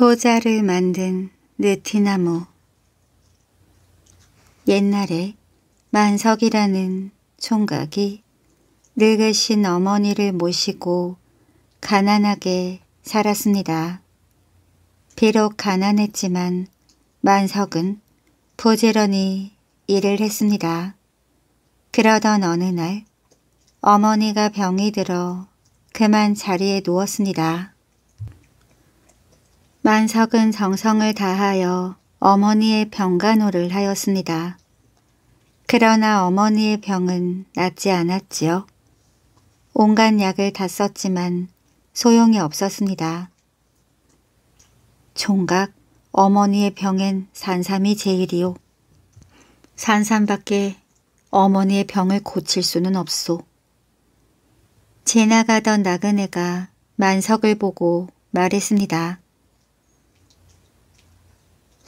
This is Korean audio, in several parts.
효자를 만든 느티나무 옛날에 만석이라는 총각이 늙으신 어머니를 모시고 가난하게 살았습니다. 비록 가난했지만 만석은 부지런히 일을 했습니다. 그러던 어느 날 어머니가 병이 들어 그만 자리에 누웠습니다. 만석은 정성을 다하여 어머니의 병간호를 하였습니다. 그러나 어머니의 병은 낫지 않았지요. 온갖 약을 다 썼지만 소용이 없었습니다. 총각 어머니의 병엔 산삼이 제일이요. 산삼밖에 어머니의 병을 고칠 수는 없소. 지나가던 나그네가 만석을 보고 말했습니다.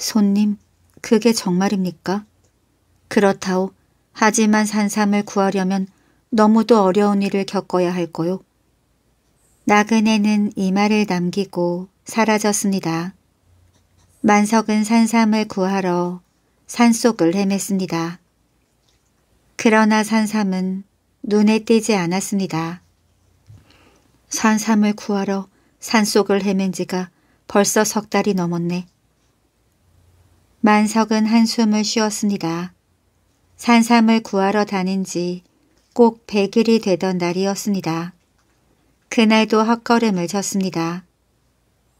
손님, 그게 정말입니까? 그렇다오. 하지만 산삼을 구하려면 너무도 어려운 일을 겪어야 할 거요. 나그네는 이 말을 남기고 사라졌습니다. 만석은 산삼을 구하러 산속을 헤맸습니다. 그러나 산삼은 눈에 띄지 않았습니다. 산삼을 구하러 산속을 헤맨 지가 벌써 석 달이 넘었네. 만석은 한숨을 쉬었습니다. 산삼을 구하러 다닌 지꼭 100일이 되던 날이었습니다. 그날도 헛걸음을 쳤습니다.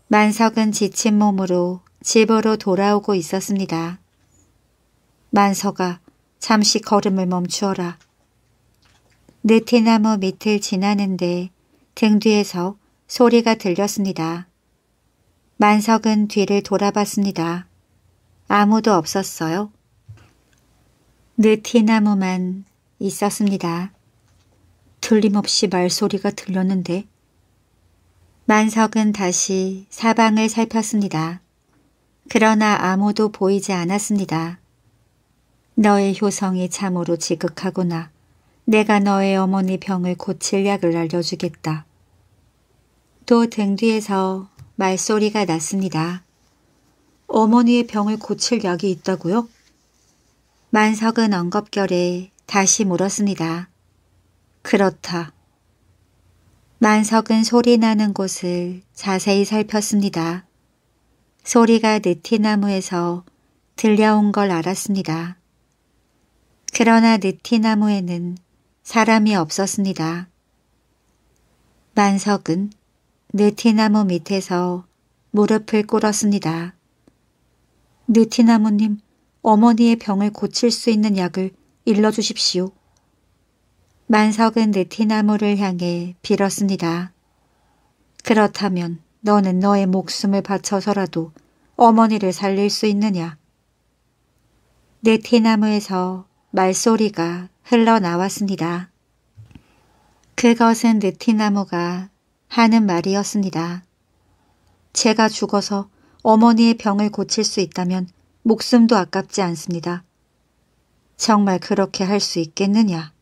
만석은 지친 몸으로 집으로 돌아오고 있었습니다. 만석아, 잠시 걸음을 멈추어라. 느티나무 밑을 지나는데 등 뒤에서 소리가 들렸습니다. 만석은 뒤를 돌아봤습니다. 아무도 없었어요. 느티나무만 있었습니다. 틀림없이 말소리가 들렸는데 만석은 다시 사방을 살폈습니다. 그러나 아무도 보이지 않았습니다. 너의 효성이 참으로 지극하구나. 내가 너의 어머니 병을 고칠 약을 알려주겠다. 또 등 뒤에서 말소리가 났습니다. 어머니의 병을 고칠 약이 있다고요? 만석은 언급결에 다시 물었습니다. 그렇다. 만석은 소리 나는 곳을 자세히 살폈습니다. 소리가 느티나무에서 들려온 걸 알았습니다. 그러나 느티나무에는 사람이 없었습니다. 만석은 느티나무 밑에서 무릎을 꿇었습니다. 느티나무님, 어머니의 병을 고칠 수 있는 약을 일러주십시오. 만석은 느티나무를 향해 빌었습니다. 그렇다면 너는 너의 목숨을 바쳐서라도 어머니를 살릴 수 있느냐? 느티나무에서 말소리가 흘러나왔습니다. 그것은 느티나무가 하는 말이었습니다. 제가 죽어서 어머니의 병을 고칠 수 있다면 목숨도 아깝지 않습니다. 정말 그렇게 할 수 있겠느냐?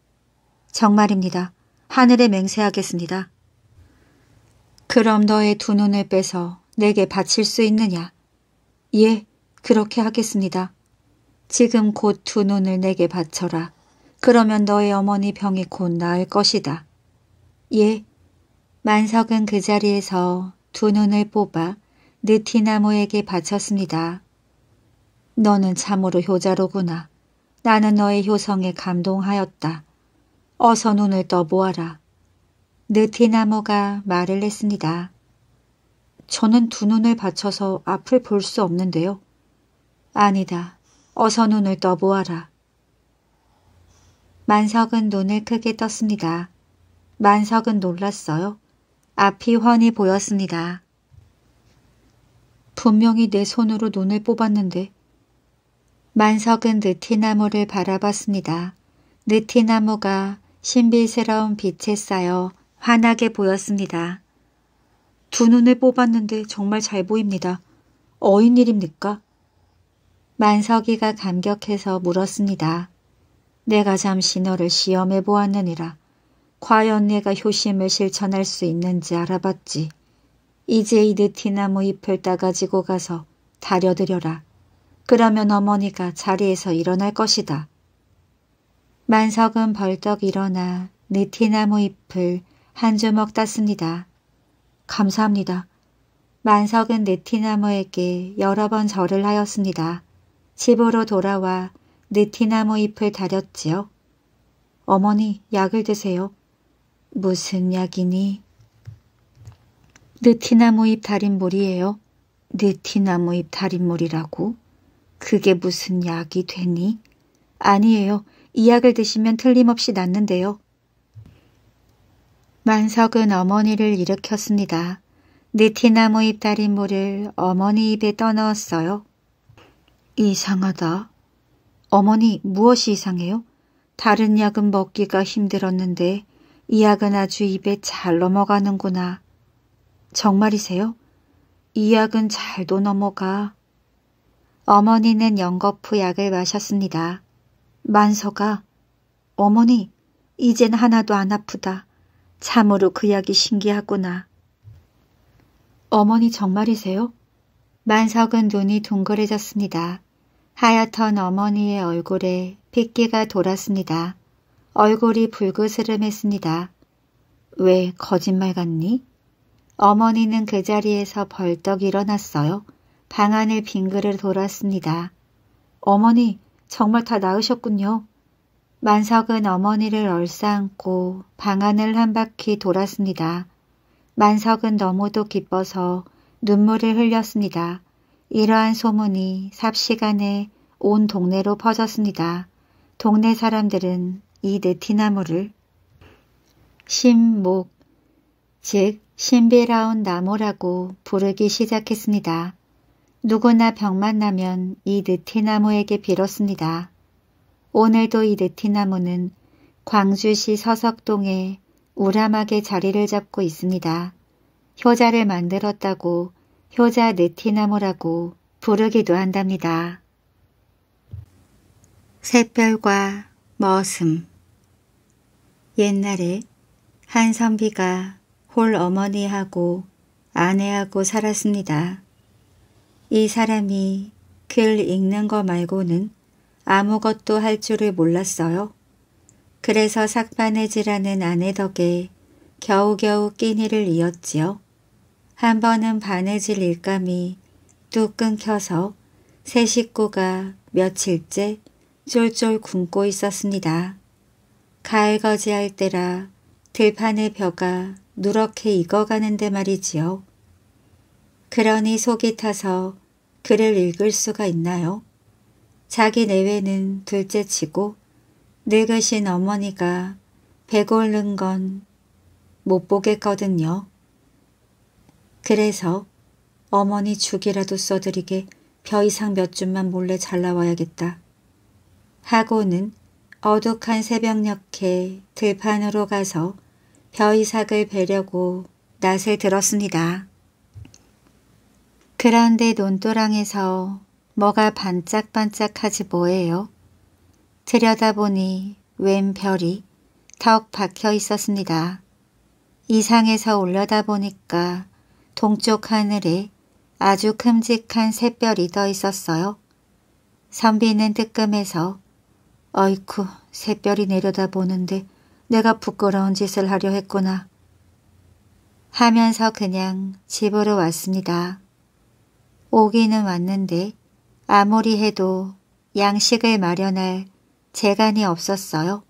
정말입니다. 하늘에 맹세하겠습니다. 그럼 너의 두 눈을 빼서 내게 바칠 수 있느냐? 예, 그렇게 하겠습니다. 지금 곧 두 눈을 내게 바쳐라. 그러면 너의 어머니 병이 곧 나을 것이다. 예, 만석은 그 자리에서 두 눈을 뽑아 느티나무에게 네 바쳤습니다. 너는 참으로 효자로구나. 나는 너의 효성에 감동하였다. 어서 눈을 떠보아라. 느티나무가 네 말을 했습니다. 저는 두 눈을 받쳐서 앞을 볼 수 없는데요. 아니다. 어서 눈을 떠보아라. 만석은 눈을 크게 떴습니다. 만석은 놀랐어요. 앞이 훤히 보였습니다. 분명히 내 손으로 눈을 뽑았는데. 만석은 느티나무를 바라봤습니다. 느티나무가 신비스러운 빛에 쌓여 환하게 보였습니다. 두 눈을 뽑았는데 정말 잘 보입니다. 어인 일입니까? 만석이가 감격해서 물었습니다. 내가 잠시 너를 시험해 보았느니라. 과연 내가 효심을 실천할 수 있는지 알아봤지. 이제 이 느티나무 네 뭐 잎을 따가지고 가서 다려드려라. 그러면 어머니가 자리에서 일어날 것이다. 만석은 벌떡 일어나 느티나무 네 뭐 잎을 한 주먹 땄습니다. 감사합니다. 만석은 느티나무에게 네 여러 번 절을 하였습니다. 집으로 돌아와 느티나무 뭐 잎을 다렸지요. 어머니, 약을 드세요. 무슨 약이니? 느티나무잎 다림물이에요 느티나무잎 다림물이라고 그게 무슨 약이 되니? 아니에요. 이 약을 드시면 틀림없이 낫는데요. 만석은 어머니를 일으켰습니다. 느티나무잎 다림물을 어머니 입에 떠넣었어요. 이상하다. 어머니 무엇이 이상해요? 다른 약은 먹기가 힘들었는데 이 약은 아주 입에 잘 넘어가는구나. 정말이세요? 이 약은 잘도 넘어가. 어머니는 연거푸 약을 마셨습니다. 만서가 어머니 이젠 하나도 안 아프다. 참으로 그 약이 신기하구나. 어머니 정말이세요? 만석은 눈이 동그래졌습니다 하얗던 어머니의 얼굴에 핏기가 돌았습니다. 얼굴이 붉그스름했습니다왜 거짓말 같니? 어머니는 그 자리에서 벌떡 일어났어요. 방 안을 빙그를 돌았습니다. 어머니, 정말 다 나으셨군요. 만석은 어머니를 얼싸안고 방 안을 한 바퀴 돌았습니다. 만석은 너무도 기뻐서 눈물을 흘렸습니다. 이러한 소문이 삽시간에 온 동네로 퍼졌습니다. 동네 사람들은 이 느티나무를 심목, 즉 신비라운 나무라고 부르기 시작했습니다. 누구나 병만 나면 이 느티나무에게 빌었습니다. 오늘도 이 느티나무는 광주시 서석동에 우람하게 자리를 잡고 있습니다. 효자를 만들었다고 효자 느티나무라고 부르기도 한답니다. 새별과 머슴 옛날에 한 선비가 홀 어머니하고 아내하고 살았습니다. 이 사람이 글 읽는 거 말고는 아무것도 할 줄을 몰랐어요. 그래서 삭바느지라는 아내 덕에 겨우겨우 끼니를 이었지요. 한 번은 바느질 일감이 뚝 끊겨서 새 식구가 며칠째 쫄쫄 굶고 있었습니다. 가을거지할 때라 들판의 벼가 누렇게 익어가는데 말이지요. 그러니 속이 타서 글을 읽을 수가 있나요? 자기 내외는 둘째치고 늙으신 어머니가 배고른 건 못 보겠거든요. 그래서 어머니 죽이라도 써드리게 벼 이상 몇 줌만 몰래 잘라와야겠다. 하고는 어둑한 새벽녘에 들판으로 가서 벼이삭을 베려고 낯에 들었습니다. 그런데 논도랑에서 뭐가 반짝반짝하지 뭐예요? 들여다보니 웬 별이 턱 박혀 있었습니다. 이상에서 올려다보니까 동쪽 하늘에 아주 큼직한 새별이 떠 있었어요. 선비는 뜨끔해서 어이쿠 새별이 내려다보는데 내가 부끄러운 짓을 하려 했구나. 하면서 그냥 집으로 왔습니다. 오기는 왔는데 아무리 해도 양식을 마련할 재간이 없었어요.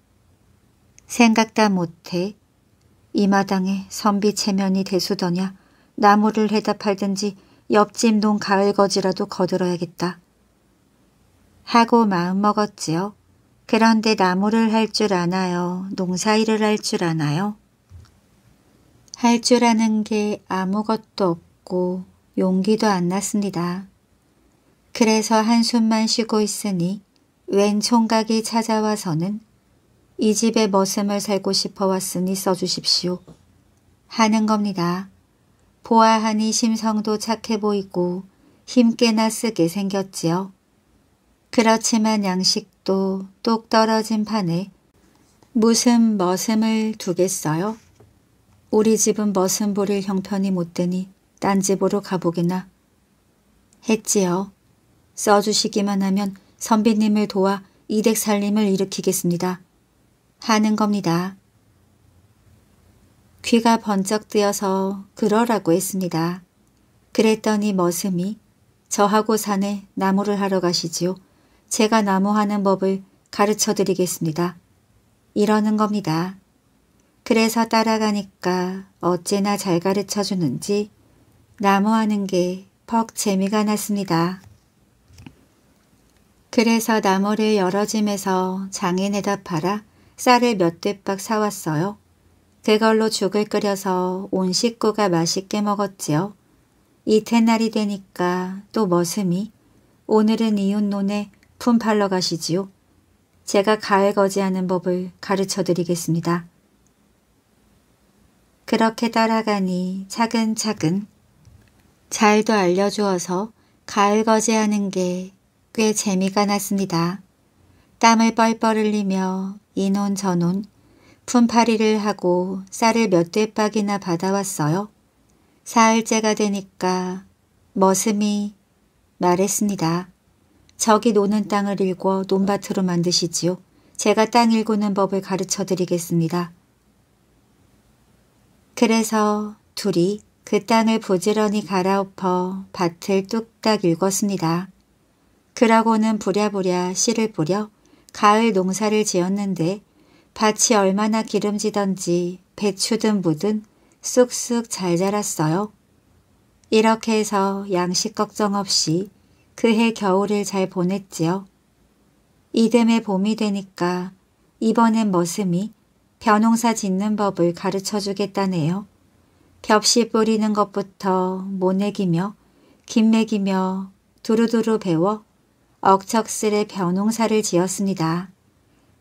생각다 못해 이 마당에 선비 체면이 대수더냐 나무를 해답 팔든지 옆집 논 가을거지라도 거들어야겠다. 하고 마음먹었지요. 그런데 나무를 할 줄 아나요? 농사일을 할 줄 아나요? 할 줄 아는 게 아무것도 없고 용기도 안 났습니다. 그래서 한숨만 쉬고 있으니 웬 총각이 찾아와서는 이 집의 머슴을 살고 싶어 왔으니 써주십시오. 하는 겁니다. 보아하니 심성도 착해 보이고 힘께나 쓰게 생겼지요. 그렇지만 양식도 똑 떨어진 판에 무슨 머슴을 두겠어요? 우리 집은 머슴 부릴 형편이 못 되니 딴 집으로 가보기나 했지요. 써주시기만 하면 선비님을 도와 이댁 살림을 일으키겠습니다. 하는 겁니다. 귀가 번쩍 뜨여서 그러라고 했습니다. 그랬더니 머슴이 저하고 산에 나무를 하러 가시지요. 제가 나무하는 법을 가르쳐드리겠습니다. 이러는 겁니다. 그래서 따라가니까 어찌나 잘 가르쳐주는지 나무하는 게 퍽 재미가 났습니다. 그래서 나무를 여러 짐에서 장인에다 팔아 쌀을 몇 대 박 사왔어요. 그걸로 죽을 끓여서 온 식구가 맛있게 먹었지요. 이튿날이 되니까 또 머슴이 오늘은 이웃 논에 품팔러 가시지요. 제가 가을 거지하는 법을 가르쳐드리겠습니다. 그렇게 따라가니 차근차근 잘도 알려주어서 가을 거제하는게 꽤 재미가 났습니다. 땀을 뻘뻘 흘리며 이논 저논 품팔이를 하고 쌀을 몇 대박이나 받아왔어요. 사흘째가 되니까 머슴이 말했습니다. 저기 노는 땅을 일궈 논밭으로 만드시지요. 제가 땅 일구는 법을 가르쳐 드리겠습니다. 그래서 둘이 그 땅을 부지런히 갈아엎어 밭을 뚝딱 일궜습니다. 그러고는 부랴부랴 씨를 뿌려 가을 농사를 지었는데 밭이 얼마나 기름지던지 배추든 무든 쑥쑥 잘 자랐어요. 이렇게 해서 양식 걱정 없이 그해 겨울을 잘 보냈지요. 이듬해 봄이 되니까 이번엔 머슴이 벼농사 짓는 법을 가르쳐 주겠다네요. 벽시 뿌리는 것부터 모내기며 김매기며 두루두루 배워 억척스레 벼농사를 지었습니다.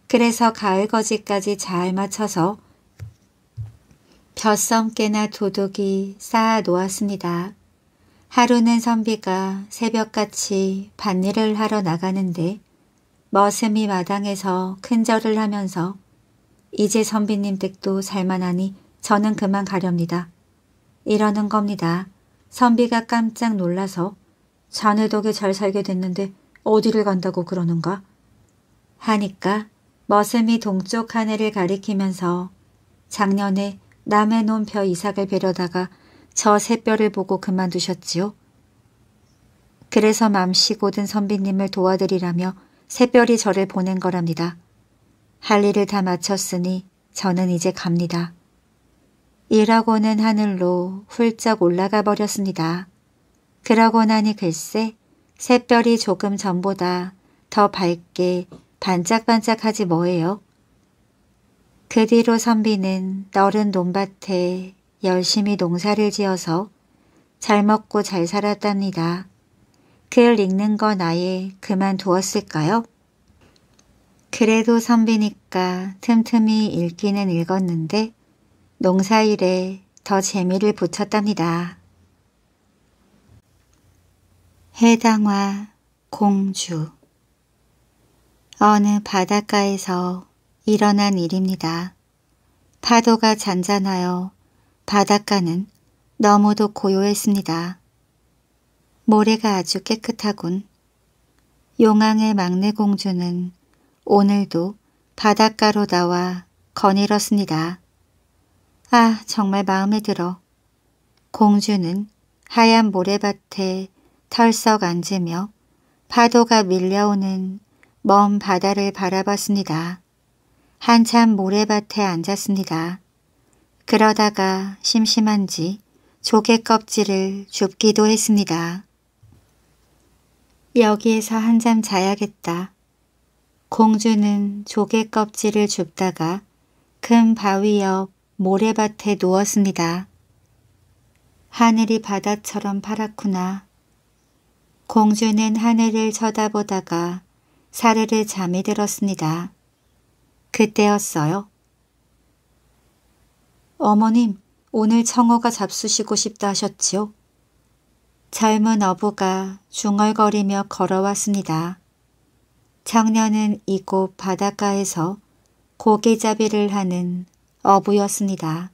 그래서 가을 거지까지 잘 맞춰서 벼썸깨나 도둑이 쌓아 놓았습니다. 하루는 선비가 새벽같이 밭일을 하러 나가는데 머슴이 마당에서 큰절을 하면서 이제 선비님 댁도 살만하니 저는 그만 가렵니다. 이러는 겁니다. 선비가 깜짝 놀라서 자네 덕에 잘 살게 됐는데 어디를 간다고 그러는가? 하니까 머슴이 동쪽 하늘을 가리키면서 작년에 남해 논벼 이삭을 베려다가 저 새뼈를 보고 그만두셨지요. 그래서 맘씨 고든 선비님을 도와드리라며 새별이 저를 보낸 거랍니다. 할 일을 다 마쳤으니 저는 이제 갑니다. 일하고는 하늘로 훌쩍 올라가 버렸습니다. 그러고 나니 글쎄 새별이 조금 전보다 더 밝게 반짝반짝하지 뭐예요. 그 뒤로 선비는 너른 논밭에 열심히 농사를 지어서 잘 먹고 잘 살았답니다. 글 읽는 건 아예 그만두었을까요? 그래도 선비니까 틈틈이 읽기는 읽었는데 농사일에 더 재미를 붙였답니다. 해당화 공주 어느 바닷가에서 일어난 일입니다. 파도가 잔잔하여 바닷가는 너무도 고요했습니다. 모래가 아주 깨끗하군. 용왕의 막내 공주는 오늘도 바닷가로 나와 거닐었습니다. 아 정말 마음에 들어. 공주는 하얀 모래밭에 털썩 앉으며 파도가 밀려오는 먼 바다를 바라봤습니다. 한참 모래밭에 앉았습니다. 그러다가 심심한지 조개 껍질을 줍기도 했습니다. 여기에서 한잠 자야겠다. 공주는 조개 껍질을 줍다가 큰 바위 옆 모래밭에 누웠습니다. 하늘이 바다처럼 파랗구나. 공주는 하늘을 쳐다보다가 사르르 잠이 들었습니다. 그때였어요. 어머님, 오늘 청어가 잡수시고 싶다 하셨지요? 젊은 어부가 중얼거리며 걸어왔습니다. 청년은 이곳 바닷가에서 고기잡이를 하는 어부였습니다.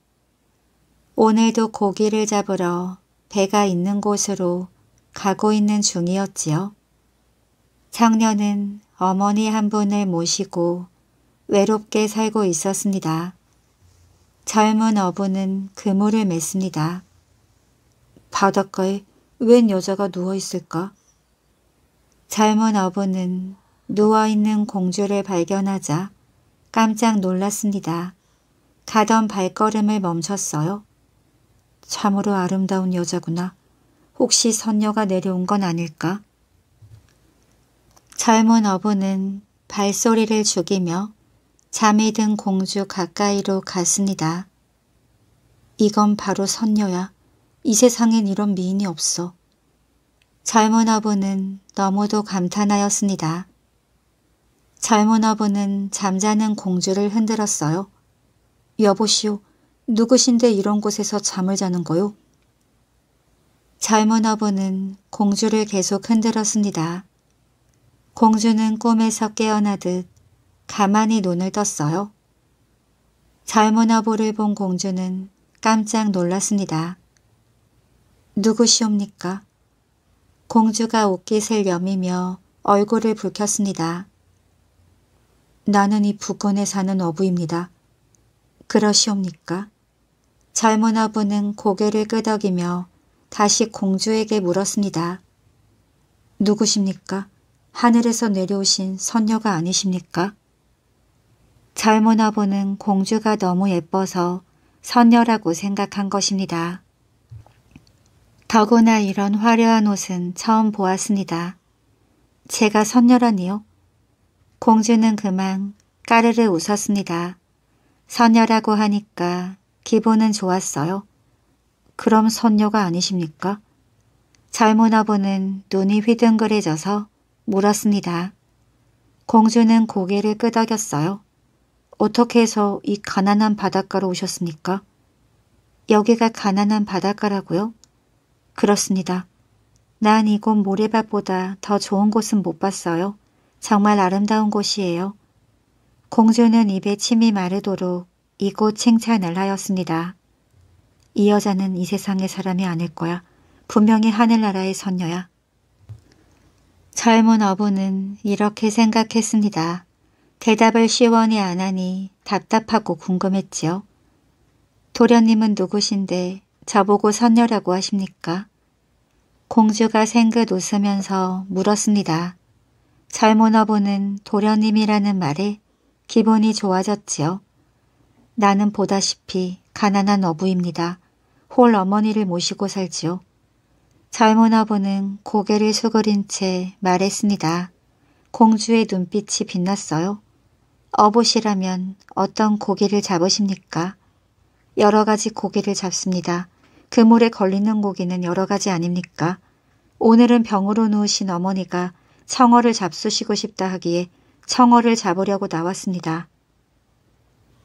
오늘도 고기를 잡으러 배가 있는 곳으로 가고 있는 중이었지요. 청년은 어머니 한 분을 모시고 외롭게 살고 있었습니다. 젊은 어부는 그물을 맺습니다 바닷가에 웬 여자가 누워있을까? 젊은 어부는 누워있는 공주를 발견하자 깜짝 놀랐습니다. 가던 발걸음을 멈췄어요. 참으로 아름다운 여자구나. 혹시 선녀가 내려온 건 아닐까? 젊은 어부는 발소리를 죽이며 잠이 든 공주 가까이로 갔습니다. 이건 바로 선녀야. 이 세상엔 이런 미인이 없어. 젊은 어부는 너무도 감탄하였습니다. 젊은 어부는 잠자는 공주를 흔들었어요. 여보시오, 누구신데 이런 곳에서 잠을 자는 거요? 젊은 어부는 공주를 계속 흔들었습니다. 공주는 꿈에서 깨어나듯 가만히 눈을 떴어요. 잘문화보를 본 공주는 깜짝 놀랐습니다. 누구시옵니까? 공주가 옷깃을 여미며 얼굴을 붉혔습니다. 나는 이 부근에 사는 어부입니다. 그러시옵니까? 젊은 어부는 고개를 끄덕이며 다시 공주에게 물었습니다. 누구십니까? 하늘에서 내려오신 선녀가 아니십니까? 젊은 어부는 공주가 너무 예뻐서 선녀라고 생각한 것입니다. 더구나 이런 화려한 옷은 처음 보았습니다. 제가 선녀라니요? 공주는 그만 까르르 웃었습니다. 선녀라고 하니까 기분은 좋았어요. 그럼 선녀가 아니십니까? 젊은 어부는 눈이 휘둥그레져서 물었습니다. 공주는 고개를 끄덕였어요. 어떻게 해서 이 가난한 바닷가로 오셨습니까? 여기가 가난한 바닷가라고요? 그렇습니다. 난 이곳 모래밭보다 더 좋은 곳은 못 봤어요. 정말 아름다운 곳이에요. 공주는 입에 침이 마르도록 이곳 칭찬을 하였습니다. 이 여자는 이 세상의 사람이 아닐 거야. 분명히 하늘나라의 선녀야. 젊은 어부는 이렇게 생각했습니다. 대답을 시원히 안 하니 답답하고 궁금했지요. 도련님은 누구신데 저보고 선녀라고 하십니까? 공주가 생긋 웃으면서 물었습니다. 젊은 어부는 도련님이라는 말에 기분이 좋아졌지요. 나는 보다시피 가난한 어부입니다. 홀 어머니를 모시고 살지요. 젊은 어부는 고개를 수그린 채 말했습니다. 공주의 눈빛이 빛났어요. 어봇이라면 어떤 고기를 잡으십니까? 여러 가지 고기를 잡습니다. 그물에 걸리는 고기는 여러 가지 아닙니까? 오늘은 병으로 누우신 어머니가 청어를 잡수시고 싶다 하기에 청어를 잡으려고 나왔습니다.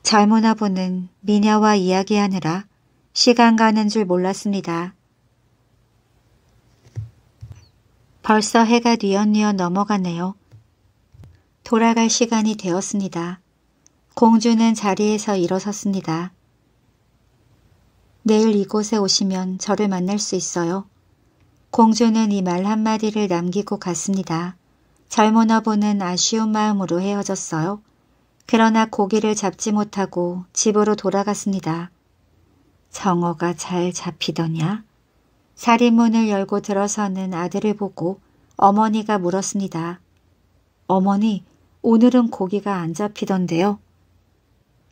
젊은 아부는 미녀와 이야기하느라 시간 가는 줄 몰랐습니다. 벌써 해가 뉘엿뉘엿 넘어가네요. 돌아갈 시간이 되었습니다. 공주는 자리에서 일어섰습니다. 내일 이곳에 오시면 저를 만날 수 있어요. 공주는 이 말 한마디를 남기고 갔습니다. 젊은 어부는 아쉬운 마음으로 헤어졌어요. 그러나 고기를 잡지 못하고 집으로 돌아갔습니다. 정어가 잘 잡히더냐? 살인문을 열고 들어서는 아들을 보고 어머니가 물었습니다. 어머니, 오늘은 고기가 안 잡히던데요.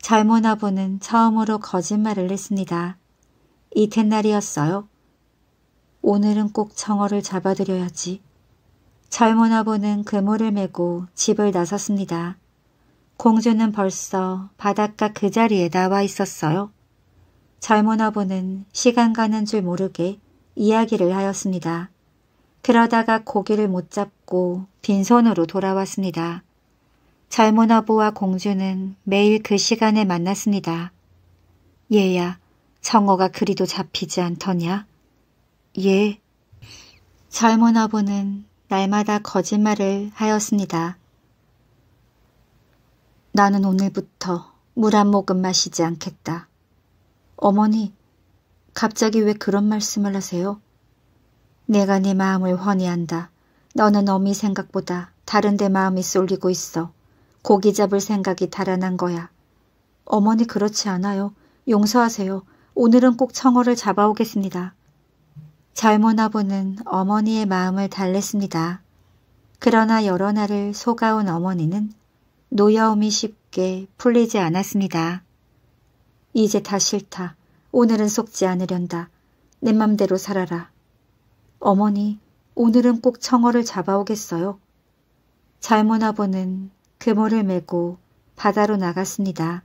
젊은 아부는 처음으로 거짓말을 했습니다. 이튿날이었어요. 오늘은 꼭 청어를 잡아드려야지. 젊은 아부는 그물을 메고 집을 나섰습니다. 공주는 벌써 바닷가 그 자리에 나와 있었어요. 젊은 아부는 시간 가는 줄 모르게 이야기를 하였습니다. 그러다가 고기를 못 잡고 빈손으로 돌아왔습니다. 젊은 나부와 공주는 매일 그 시간에 만났습니다. 얘야, 정어가 그리도 잡히지 않더냐? 예. 젊은 아부는 날마다 거짓말을 하였습니다. 나는 오늘부터 물 한 모금 마시지 않겠다. 어머니, 갑자기 왜 그런 말씀을 하세요? 내가 네 마음을 훤히 안다. 너는 어미 생각보다 다른 데 마음이 쏠리고 있어. 고기 잡을 생각이 달아난 거야. 어머니 그렇지 않아요. 용서하세요. 오늘은 꼭 청어를 잡아오겠습니다. 젊은 어부는 어머니의 마음을 달랬습니다. 그러나 여러 날을 속아온 어머니는 노여움이 쉽게 풀리지 않았습니다. 이제 다 싫다. 오늘은 속지 않으련다. 내 맘대로 살아라. 어머니, 오늘은 꼭 청어를 잡아오겠어요. 잘못 아버는 금호를 그 메고 바다로 나갔습니다.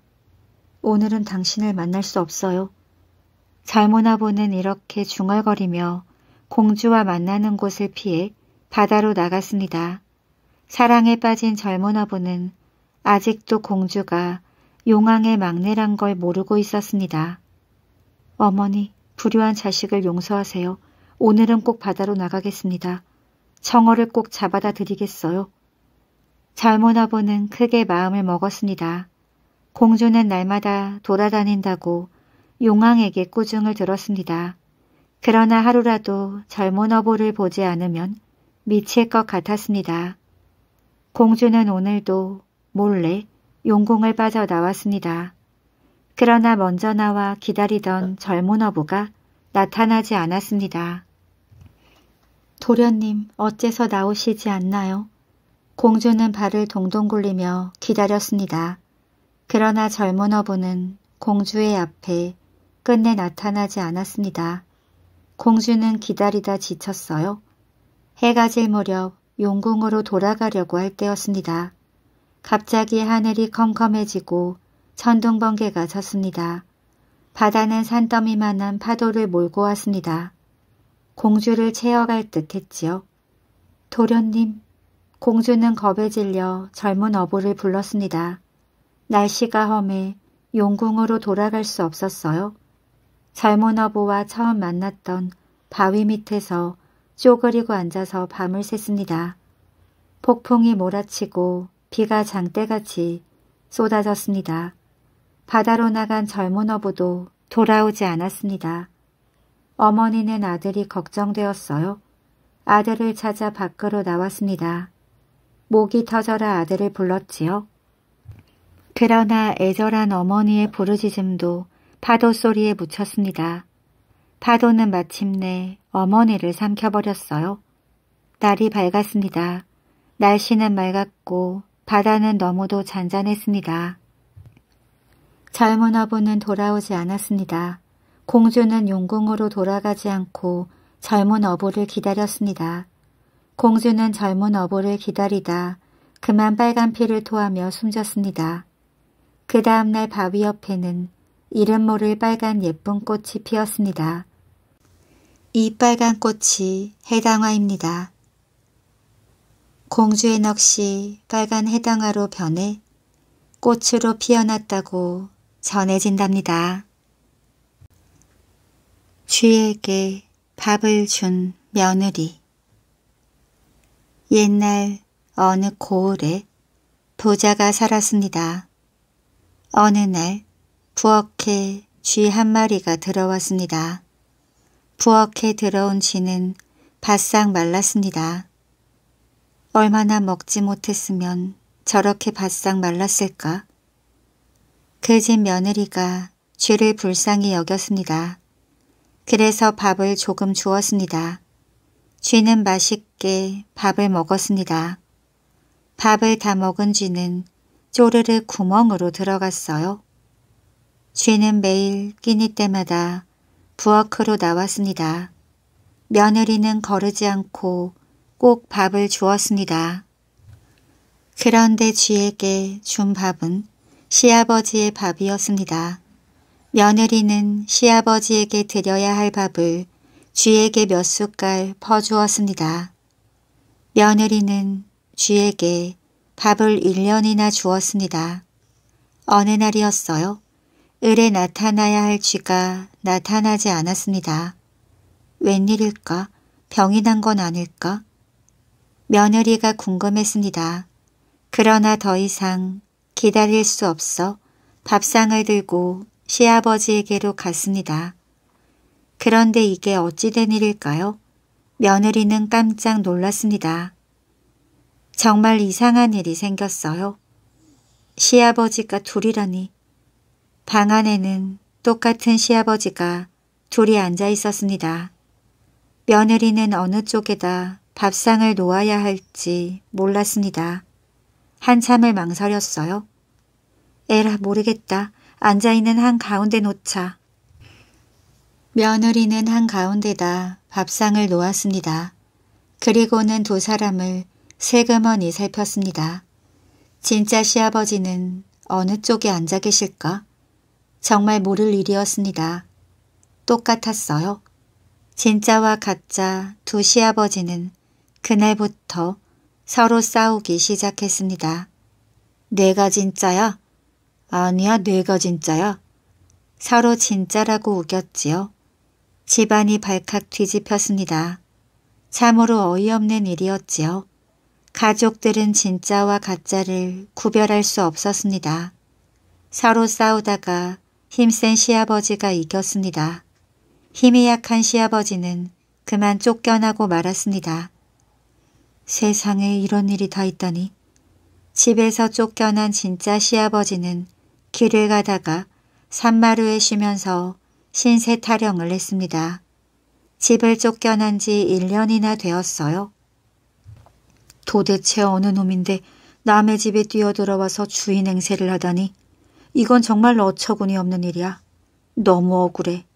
오늘은 당신을 만날 수 없어요. 잘모나보는 이렇게 중얼거리며 공주와 만나는 곳을 피해 바다로 나갔습니다. 사랑에 빠진 젊은아부는 아직도 공주가 용왕의 막내란 걸 모르고 있었습니다. 어머니, 불효한 자식을 용서하세요. 오늘은 꼭 바다로 나가겠습니다. 청어를 꼭 잡아다 드리겠어요. 젊은 어부는 크게 마음을 먹었습니다. 공주는 날마다 돌아다닌다고 용왕에게 꾸중을 들었습니다. 그러나 하루라도 젊은 어부를 보지 않으면 미칠 것 같았습니다. 공주는 오늘도 몰래 용궁을 빠져나왔습니다. 그러나 먼저 나와 기다리던 젊은 어부가 나타나지 않았습니다. 도련님 어째서 나오시지 않나요? 공주는 발을 동동 굴리며 기다렸습니다. 그러나 젊은 어부는 공주의 앞에 끝내 나타나지 않았습니다. 공주는 기다리다 지쳤어요. 해가 질 무렵 용궁으로 돌아가려고 할 때였습니다. 갑자기 하늘이 컴컴해지고 천둥번개가 쳤습니다. 바다는 산더미만한 파도를 몰고 왔습니다. 공주를 채워갈 듯 했지요. 도련님, 공주는 겁에 질려 젊은 어부를 불렀습니다. 날씨가 험해 용궁으로 돌아갈 수 없었어요. 젊은 어부와 처음 만났던 바위 밑에서 쪼그리고 앉아서 밤을 샜습니다. 폭풍이 몰아치고 비가 장대같이 쏟아졌습니다. 바다로 나간 젊은 어부도 돌아오지 않았습니다. 어머니는 아들이 걱정되었어요. 아들을 찾아 밖으로 나왔습니다. 목이 터져라 아들을 불렀지요. 그러나 애절한 어머니의 부르짖음도 파도 소리에 묻혔습니다. 파도는 마침내 어머니를 삼켜버렸어요. 날이 밝았습니다. 날씨는 맑았고 바다는 너무도 잔잔했습니다. 젊은 어부는 돌아오지 않았습니다. 공주는 용궁으로 돌아가지 않고 젊은 어부를 기다렸습니다. 공주는 젊은 어부를 기다리다 그만 빨간 피를 토하며 숨졌습니다. 그 다음날 바위 옆에는 이름 모를 빨간 예쁜 꽃이 피었습니다. 이 빨간 꽃이 해당화입니다. 공주의 넋이 빨간 해당화로 변해 꽃으로 피어났다고 전해진답니다. 쥐에게 밥을 준 며느리 옛날 어느 고을에 부자가 살았습니다. 어느 날 부엌에 쥐 한 마리가 들어왔습니다. 부엌에 들어온 쥐는 바싹 말랐습니다. 얼마나 먹지 못했으면 저렇게 바싹 말랐을까? 그 집 며느리가 쥐를 불쌍히 여겼습니다. 그래서 밥을 조금 주었습니다. 쥐는 맛있게 밥을 먹었습니다. 밥을 다 먹은 쥐는 쪼르르 구멍으로 들어갔어요. 쥐는 매일 끼니 때마다 부엌으로 나왔습니다. 며느리는 거르지 않고 꼭 밥을 주었습니다. 그런데 쥐에게 준 밥은 시아버지의 밥이었습니다. 며느리는 시아버지에게 드려야 할 밥을 쥐에게 몇 숟갈 퍼주었습니다. 며느리는 쥐에게 밥을 1년이나 주었습니다. 어느 날이었어요. 을에 나타나야 할 쥐가 나타나지 않았습니다. 웬일일까? 병이 난 건 아닐까? 며느리가 궁금했습니다. 그러나 더 이상 기다릴 수 없어 밥상을 들고 시아버지에게로 갔습니다. 그런데 이게 어찌 된 일일까요? 며느리는 깜짝 놀랐습니다. 정말 이상한 일이 생겼어요. 시아버지가 둘이라니. 방 안에는 똑같은 시아버지가 둘이 앉아 있었습니다. 며느리는 어느 쪽에다 밥상을 놓아야 할지 몰랐습니다. 한참을 망설였어요. 에라 모르겠다. 앉아있는 한가운데 놓자. 며느리는 한가운데다 밥상을 놓았습니다. 그리고는 두 사람을 세그머니 살폈습니다. 진짜 시아버지는 어느 쪽에 앉아 계실까? 정말 모를 일이었습니다. 똑같았어요. 진짜와 가짜 두 시아버지는 그날부터 서로 싸우기 시작했습니다. 내가 진짜야? 아니야, 내가 진짜야. 서로 진짜라고 우겼지요. 집안이 발칵 뒤집혔습니다. 참으로 어이없는 일이었지요. 가족들은 진짜와 가짜를 구별할 수 없었습니다. 서로 싸우다가 힘센 시아버지가 이겼습니다. 힘이 약한 시아버지는 그만 쫓겨나고 말았습니다. 세상에 이런 일이 다 있다니. 집에서 쫓겨난 진짜 시아버지는 길을 가다가 산마루에 쉬면서 신세 타령을 했습니다. 집을 쫓겨난 지 1년이나 되었어요. 도대체 어느 놈인데 남의 집에 뛰어들어와서 주인 행세를 하다니 이건 정말 어처구니 없는 일이야. 너무 억울해.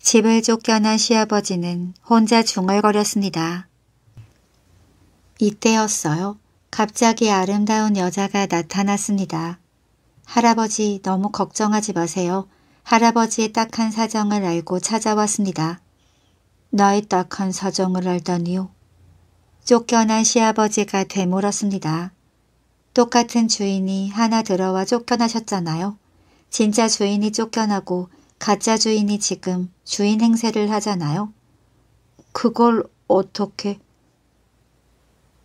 집을 쫓겨난 시아버지는 혼자 중얼거렸습니다. 이때였어요. 갑자기 아름다운 여자가 나타났습니다. 할아버지 너무 걱정하지 마세요. 할아버지의 딱한 사정을 알고 찾아왔습니다. 나의 딱한 사정을 알다니요. 쫓겨난 시아버지가 되물었습니다. 똑같은 주인이 하나 들어와 쫓겨나셨잖아요. 진짜 주인이 쫓겨나고 가짜 주인이 지금 주인 행세를 하잖아요. 그걸 어떻게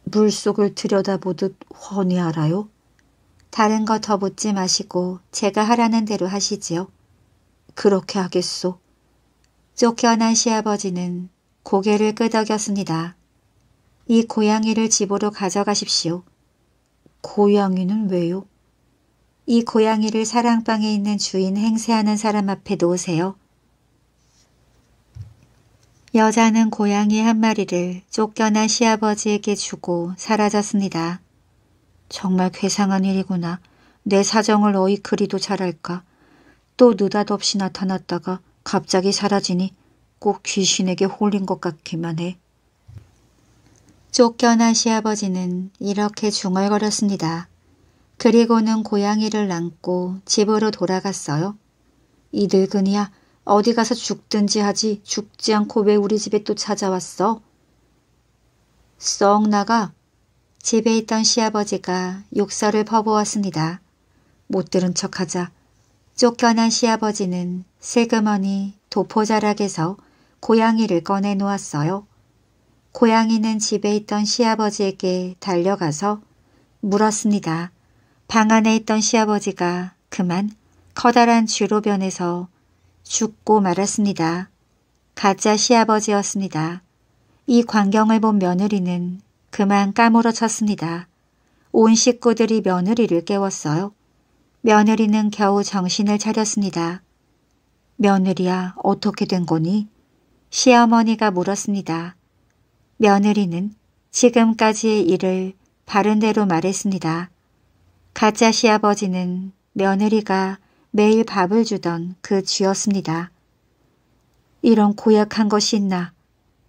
물속을 들여다보듯 훤히 알아요? 다른 거 더 묻지 마시고 제가 하라는 대로 하시지요. 그렇게 하겠소. 쫓겨난 시아버지는 고개를 끄덕였습니다. 이 고양이를 집으로 가져가십시오. 고양이는 왜요? 이 고양이를 사랑방에 있는 주인 행세하는 사람 앞에 놓으세요. 여자는 고양이 한 마리를 쫓겨난 시아버지에게 주고 사라졌습니다. 정말 괴상한 일이구나. 내 사정을 어이 그리도 잘할까. 또 느닷없이 나타났다가 갑자기 사라지니 꼭 귀신에게 홀린 것 같기만 해. 쫓겨난 시아버지는 이렇게 중얼거렸습니다. 그리고는 고양이를 안고 집으로 돌아갔어요. 이 늙은이야 어디 가서 죽든지 하지 죽지 않고 왜 우리 집에 또 찾아왔어? 썩 나가 집에 있던 시아버지가 욕설을 퍼부었습니다. 못 들은 척하자 쫓겨난 시아버지는 슬그머니 도포자락에서 고양이를 꺼내 놓았어요. 고양이는 집에 있던 시아버지에게 달려가서 물었습니다. 방 안에 있던 시아버지가 그만 커다란 쥐로 변에서 죽고 말았습니다. 가짜 시아버지였습니다. 이 광경을 본 며느리는 그만 까무러쳤습니다. 온 식구들이 며느리를 깨웠어요. 며느리는 겨우 정신을 차렸습니다. 며느리야 어떻게 된 거니? 시어머니가 물었습니다. 며느리는 지금까지의 일을 바른대로 말했습니다. 가짜 시아버지는 며느리가 매일 밥을 주던 그 쥐였습니다. 이런 고약한 것이 있나.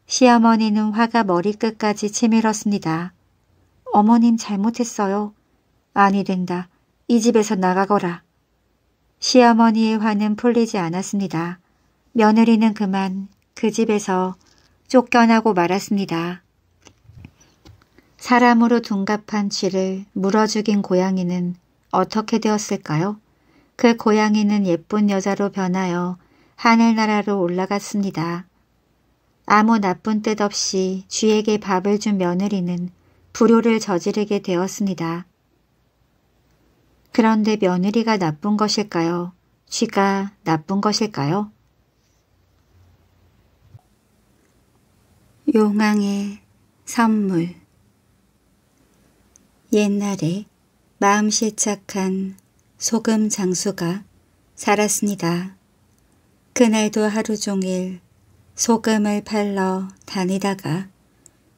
시어머니는 화가 머리끝까지 치밀었습니다. 어머님 잘못했어요. 아니 된다. 이 집에서 나가거라. 시어머니의 화는 풀리지 않았습니다. 며느리는 그만 그 집에서 쫓겨나고 말았습니다. 사람으로 둔갑한 쥐를 물어 죽인 고양이는 어떻게 되었을까요? 그 고양이는 예쁜 여자로 변하여 하늘나라로 올라갔습니다. 아무 나쁜 뜻 없이 쥐에게 밥을 준 며느리는 불효를 저지르게 되었습니다. 그런데 며느리가 나쁜 것일까요? 쥐가 나쁜 것일까요? 용왕의 선물 옛날에 마음씨 착한 소금 장수가 살았습니다. 그날도 하루 종일 소금을 팔러 다니다가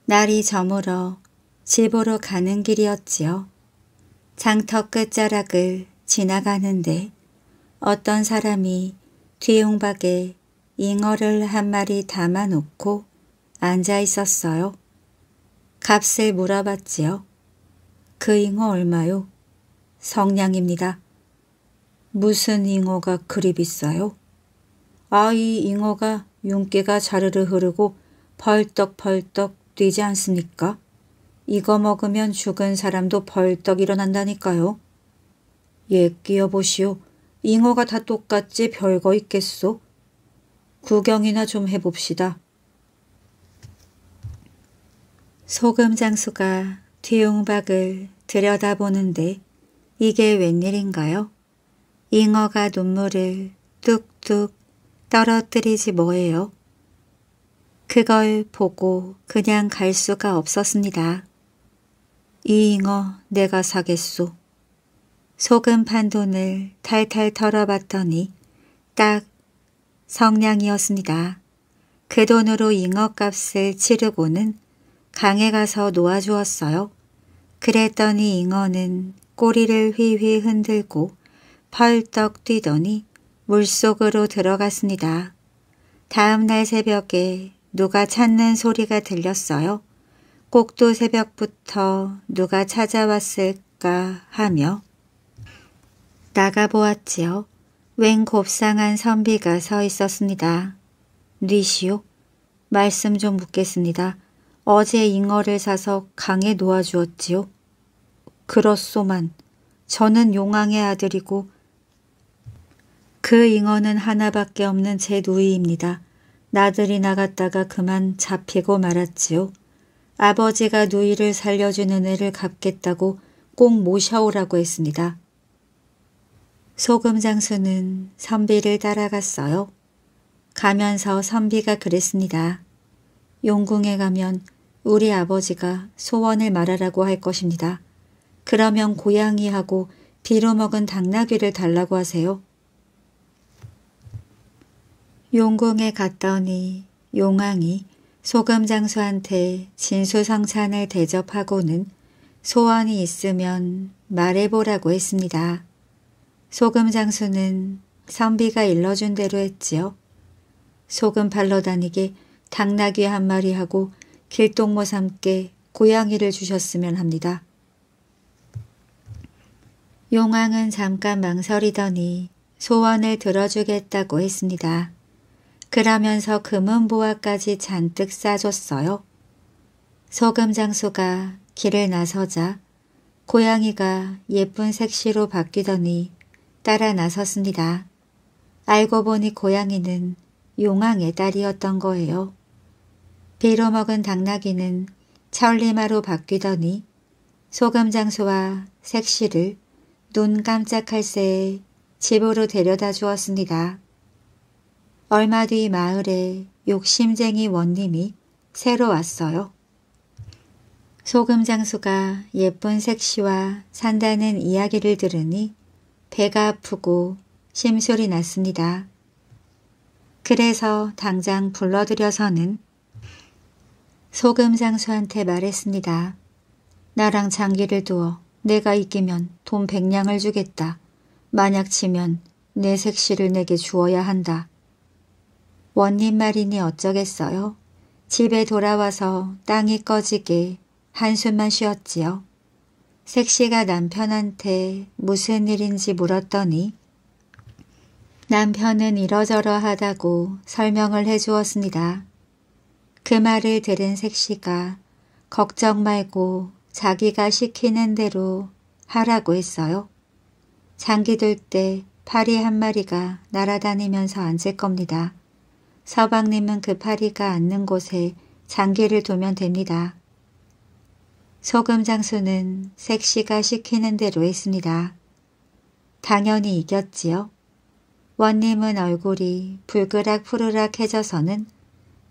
날이 저물어 집으로 가는 길이었지요. 장터 끝자락을 지나가는데 어떤 사람이 뒤용박에 잉어를 한 마리 담아놓고 앉아 있었어요. 값을 물어봤지요. 그 잉어 얼마요? 성냥입니다. 무슨 잉어가 그리 비싸요? 아이 잉어가 윤기가 자르르 흐르고 벌떡벌떡 뛰지 않습니까? 이거 먹으면 죽은 사람도 벌떡 일어난다니까요. 예 끼어보시오. 잉어가 다 똑같지 별거 있겠소. 구경이나 좀 해봅시다. 소금 장수가 뒤웅박을 들여다보는데 이게 웬일인가요? 잉어가 눈물을 뚝뚝 떨어뜨리지 뭐예요. 그걸 보고 그냥 갈 수가 없었습니다. 이 잉어 내가 사겠소. 소금 판돈을 탈탈 털어봤더니 딱 성냥이었습니다. 그 돈으로 잉어값을 치르고는 강에 가서 놓아주었어요. 그랬더니 잉어는 꼬리를 휘휘 흔들고 펄떡 뛰더니 물속으로 들어갔습니다. 다음날 새벽에 누가 찾는 소리가 들렸어요. 꼭두 새벽부터 누가 찾아왔을까 하며 나가보았지요. 웬 곱상한 선비가 서 있었습니다. 리시오, 말씀 좀 묻겠습니다. 어제 잉어를 사서 강에 놓아주었지요. 그렇소만, 저는 용왕의 아들이고 그 잉어는 하나밖에 없는 제 누이입니다. 나들이 나갔다가 그만 잡히고 말았지요. 아버지가 누이를 살려준 은혜를 갚겠다고 꼭 모셔오라고 했습니다. 소금 장수는 선비를 따라갔어요. 가면서 선비가 그랬습니다. 용궁에 가면 우리 아버지가 소원을 말하라고 할 것입니다. 그러면 고양이하고 비로 먹은 당나귀를 달라고 하세요. 용궁에 갔더니 용왕이 소감장수한테 진수성찬을 대접하고는 소원이 있으면 말해보라고 했습니다. 소금 장수는 선비가 일러준 대로 했지요. 소금 팔러 다니게 당나귀 한 마리하고 길동모 삼께 고양이를 주셨으면 합니다. 용왕은 잠깐 망설이더니 소원을 들어주겠다고 했습니다. 그러면서 금은 보화까지 잔뜩 싸줬어요. 소금 장수가 길을 나서자 고양이가 예쁜 색시로 바뀌더니 따라 나섰습니다. 알고 보니 고양이는 용왕의 딸이었던 거예요. 비로 먹은 당나귀는 천리마로 바뀌더니 소금 장수와 색시를 눈 깜짝할 새에 집으로 데려다 주었습니다. 얼마 뒤 마을에 욕심쟁이 원님이 새로 왔어요. 소금 장수가 예쁜 색시와 산다는 이야기를 들으니 배가 아프고 심술이 났습니다. 그래서 당장 불러들여서는 소금 장수한테 말했습니다. 나랑 장기를 두어 내가 이기면 돈 백냥을 주겠다. 만약 치면내 색시를 내게 주어야 한다. 원님 말이니 어쩌겠어요. 집에 돌아와서 땅이 꺼지게 한숨만 쉬었지요. 색시가 남편한테 무슨 일인지 물었더니 남편은 이러저러하다고 설명을 해주었습니다. 그 말을 들은 색시가 걱정 말고 자기가 시키는 대로 하라고 했어요. 장기 들때 파리 한 마리가 날아다니면서 앉을 겁니다. 서방님은 그 파리가 앉는 곳에 장기를 두면 됩니다. 소금 장수는 색시가 시키는 대로 했습니다. 당연히 이겼지요. 원님은 얼굴이 불그락 푸르락해져서는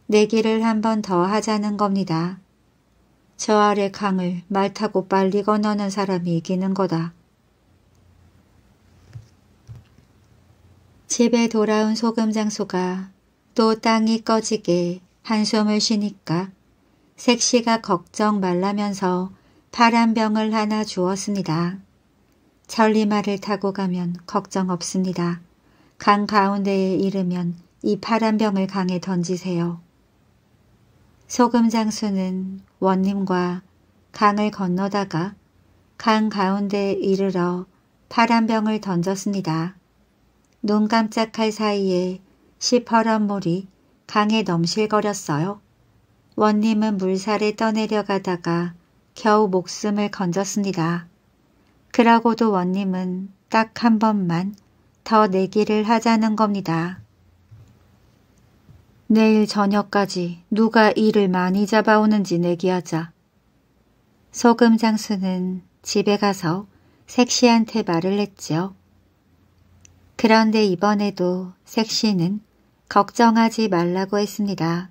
내기를 한 번 더 하자는 겁니다. 저 아래 강을 말 타고 빨리 건너는 사람이 이기는 거다. 집에 돌아온 소금 장수가 또 땅이 꺼지게 한숨을 쉬니까 색시가 걱정 말라면서 파란 병을 하나 주었습니다. 천리마를 타고 가면 걱정 없습니다. 강 가운데에 이르면 이 파란 병을 강에 던지세요. 소금 장수는 원님과 강을 건너다가 강 가운데에 이르러 파란 병을 던졌습니다. 눈 깜짝할 사이에 시퍼런 물이 강에 넘실거렸어요. 원님은 물살에 떠내려가다가 겨우 목숨을 건졌습니다. 그러고도 원님은 딱 한 번만 더 내기를 하자는 겁니다. 내일 저녁까지 누가 일을 많이 잡아오는지 내기하자. 소금 장수는 집에 가서 섹시한테 말을 했지요. 그런데 이번에도 섹시는 걱정하지 말라고 했습니다.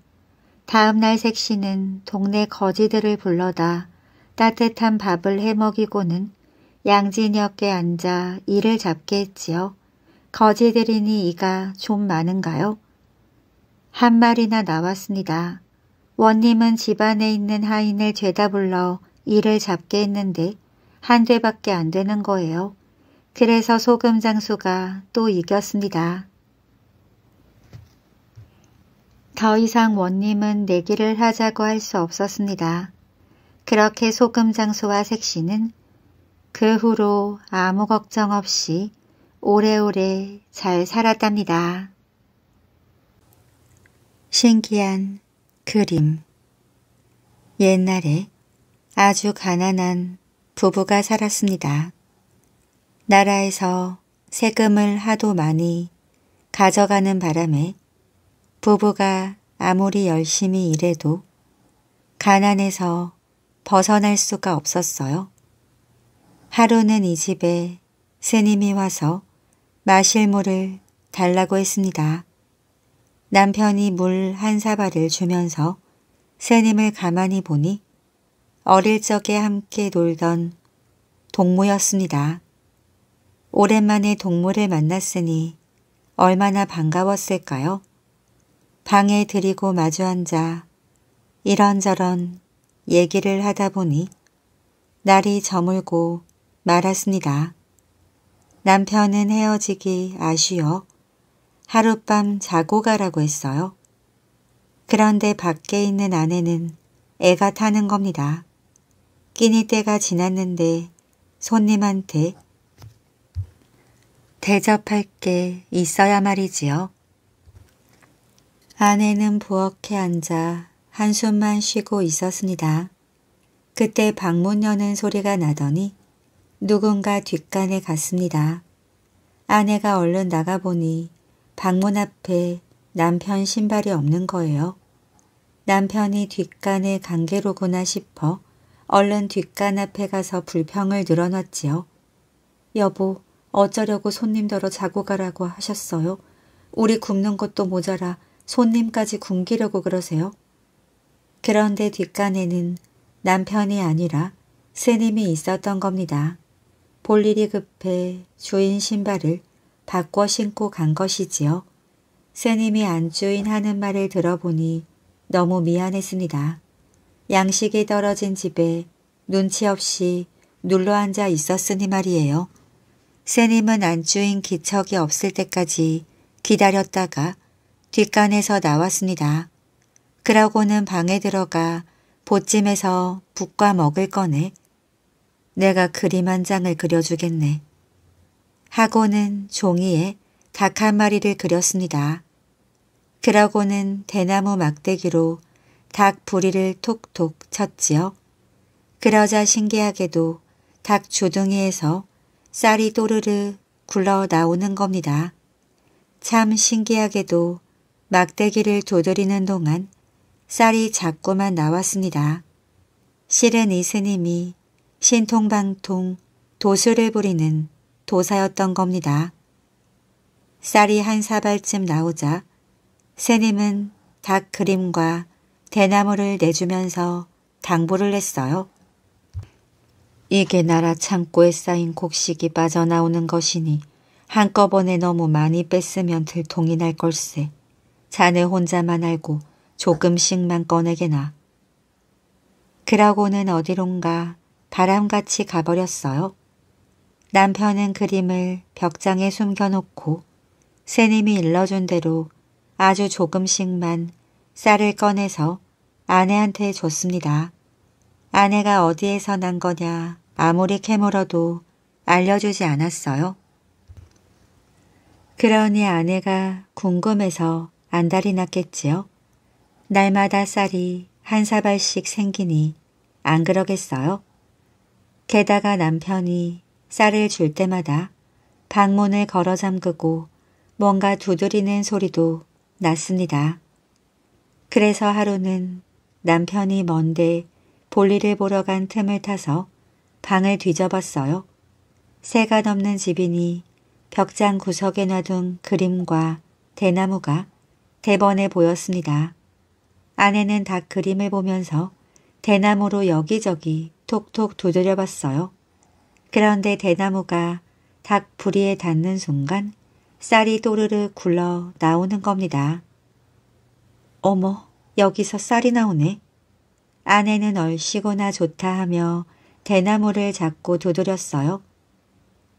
다음날 색시는 동네 거지들을 불러다 따뜻한 밥을 해먹이고는 양진역에 앉아 이를 잡게 했지요. 거지들이니 이가 좀 많은가요? 한 마리나 나왔습니다. 원님은 집안에 있는 하인을 죄다 불러 이를 잡게 했는데 한 대밖에 안 되는 거예요. 그래서 소금 장수가 또 이겼습니다. 더 이상 원님은 내기를 하자고 할 수 없었습니다. 그렇게 소금 장소와 색시는 그 후로 아무 걱정 없이 오래오래 잘 살았답니다. 신기한 그림 옛날에 아주 가난한 부부가 살았습니다. 나라에서 세금을 하도 많이 가져가는 바람에 부부가 아무리 열심히 일해도 가난에서 벗어날 수가 없었어요. 하루는 이 집에 스님이 와서 마실 물을 달라고 했습니다. 남편이 물 한 사발을 주면서 스님을 가만히 보니 어릴 적에 함께 놀던 동무였습니다. 오랜만에 동무를 만났으니 얼마나 반가웠을까요? 방에 들이고 마주 앉아 이런저런 얘기를 하다 보니 날이 저물고 말았습니다. 남편은 헤어지기 아쉬워 하룻밤 자고 가라고 했어요. 그런데 밖에 있는 아내는 애가 타는 겁니다. 끼니 때가 지났는데 손님한테 대접할 게 있어야 말이지요. 아내는 부엌에 앉아 한숨만 쉬고 있었습니다. 그때 방문 여는 소리가 나더니 누군가 뒷간에 갔습니다. 아내가 얼른 나가보니 방문 앞에 남편 신발이 없는 거예요. 남편이 뒷간에 관계로구나 싶어 얼른 뒷간 앞에 가서 불평을 늘어놨지요. 여보, 어쩌려고 손님더러 자고 가라고 하셨어요? 우리 굶는 것도 모자라 손님까지 굶기려고 그러세요? 그런데 뒷간에는 남편이 아니라 새님이 있었던 겁니다. 볼 일이 급해 주인 신발을 바꿔 신고 간 것이지요. 새님이 안주인 하는 말을 들어보니 너무 미안했습니다. 양식이 떨어진 집에 눈치 없이 눌러앉아 있었으니 말이에요. 새님은 안주인 기척이 없을 때까지 기다렸다가 뒷간에서 나왔습니다. 그러고는 방에 들어가 보찜에서 붓과 먹을 거네. 내가 그림 한 장을 그려주겠네. 하고는 종이에 닭 한 마리를 그렸습니다. 그러고는 대나무 막대기로 닭 부리를 톡톡 쳤지요. 그러자 신기하게도 닭 주둥이에서 쌀이 또르르 굴러 나오는 겁니다. 참 신기하게도 막대기를 두드리는 동안 쌀이 자꾸만 나왔습니다. 실은 이 스님이 신통방통 도수를 부리는 도사였던 겁니다. 쌀이 한 사발쯤 나오자 스님은 닭 그림과 대나무를 내주면서 당부를 했어요. 이게 나라 창고에 쌓인 곡식이 빠져나오는 것이니 한꺼번에 너무 많이 뺐으면 들통이 날 걸세. 자네 혼자만 알고 조금씩만 꺼내게나. 그러고는 어디론가 바람같이 가버렸어요. 남편은 그림을 벽장에 숨겨놓고 새님이 일러준 대로 아주 조금씩만 쌀을 꺼내서 아내한테 줬습니다. 아내가 어디에서 난 거냐 아무리 캐물어도 알려주지 않았어요. 그러니 아내가 궁금해서 안달이 났겠지요. 날마다 쌀이 한 사발씩 생기니 안 그러겠어요? 게다가 남편이 쌀을 줄 때마다 방문을 걸어 잠그고 뭔가 두드리는 소리도 났습니다. 그래서 하루는 남편이 먼데 볼일을 보러 간 틈을 타서 방을 뒤져봤어요. 새가 넘는 집이니 벽장 구석에 놔둔 그림과 대나무가 대번에 보였습니다. 아내는 닭 그림을 보면서 대나무로 여기저기 톡톡 두드려 봤어요. 그런데 대나무가 닭 부리에 닿는 순간 쌀이 또르르 굴러 나오는 겁니다. 어머, 여기서 쌀이 나오네. 아내는 얼씨구나 좋다 하며 대나무를 잡고 두드렸어요.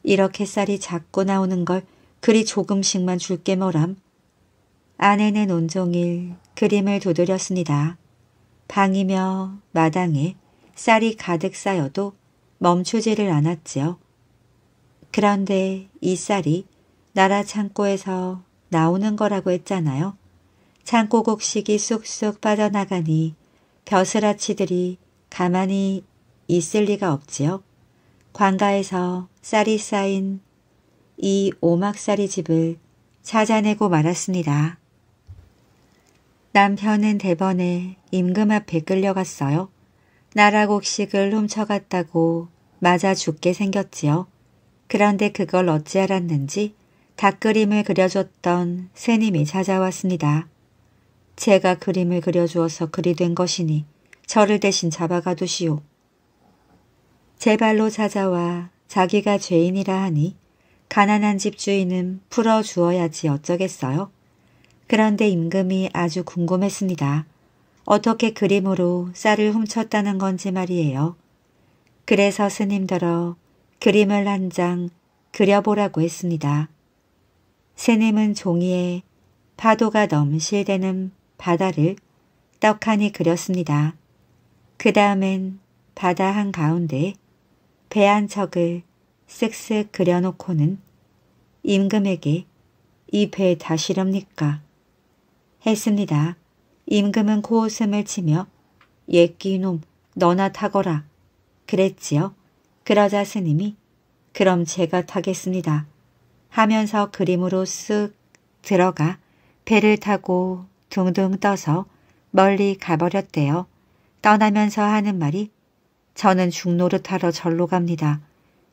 이렇게 쌀이 자꾸 나오는 걸 그리 조금씩만 줄게 뭐람. 아내는 온종일 그림을 두드렸습니다. 방이며 마당에 쌀이 가득 쌓여도 멈추지를 않았지요. 그런데 이 쌀이 나라 창고에서 나오는 거라고 했잖아요. 창고 곡식이 쑥쑥 빠져나가니 벼슬아치들이 가만히 있을 리가 없지요. 관가에서 쌀이 쌓인 이 오막살이 집을 찾아내고 말았습니다. 남편은 대번에 임금 앞에 끌려갔어요. 나라곡식을 훔쳐갔다고 맞아 죽게 생겼지요. 그런데 그걸 어찌 알았는지 닭그림을 그려줬던 새님이 찾아왔습니다. 제가 그림을 그려주어서 그리 된 것이니 저를 대신 잡아가두시오. 제 발로 찾아와 자기가 죄인이라 하니 가난한 집주인은 풀어주어야지 어쩌겠어요. 그런데 임금이 아주 궁금했습니다. 어떻게 그림으로 쌀을 훔쳤다는 건지 말이에요. 그래서 스님더러 그림을 한 장 그려보라고 했습니다. 스님은 종이에 파도가 넘실대는 바다를 떡하니 그렸습니다. 그 다음엔 바다 한가운데 배 한 척을 쓱쓱 그려놓고는 임금에게 이 배 다시렵니까? 했습니다. 임금은 코웃음을 치며 예끼놈 너나 타거라 그랬지요. 그러자 스님이 그럼 제가 타겠습니다. 하면서 그림으로 쓱 들어가 배를 타고 둥둥 떠서 멀리 가버렸대요. 떠나면서 하는 말이 저는 중노릇하러 절로 갑니다.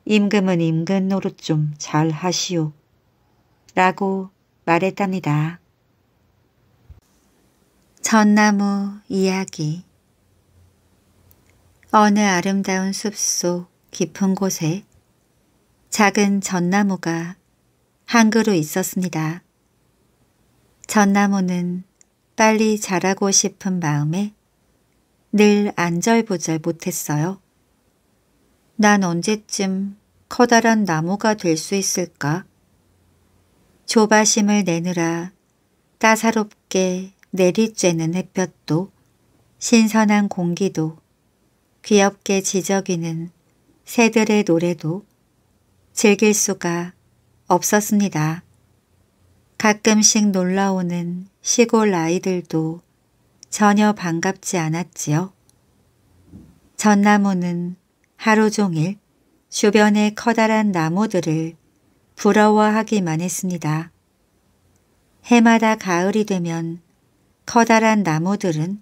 임금은 임금 노릇 좀 잘 하시오. 라고 말했답니다. 전나무 이야기 어느 아름다운 숲 속 깊은 곳에 작은 전나무가 한 그루 있었습니다. 전나무는 빨리 자라고 싶은 마음에 늘 안절부절 못했어요. 난 언제쯤 커다란 나무가 될 수 있을까? 조바심을 내느라 따사롭게 내리쬐는 햇볕도 신선한 공기도 귀엽게 지저귀는 새들의 노래도 즐길 수가 없었습니다. 가끔씩 놀라오는 시골 아이들도 전혀 반갑지 않았지요. 전나무는 하루 종일 주변의 커다란 나무들을 부러워하기만 했습니다. 해마다 가을이 되면 커다란 나무들은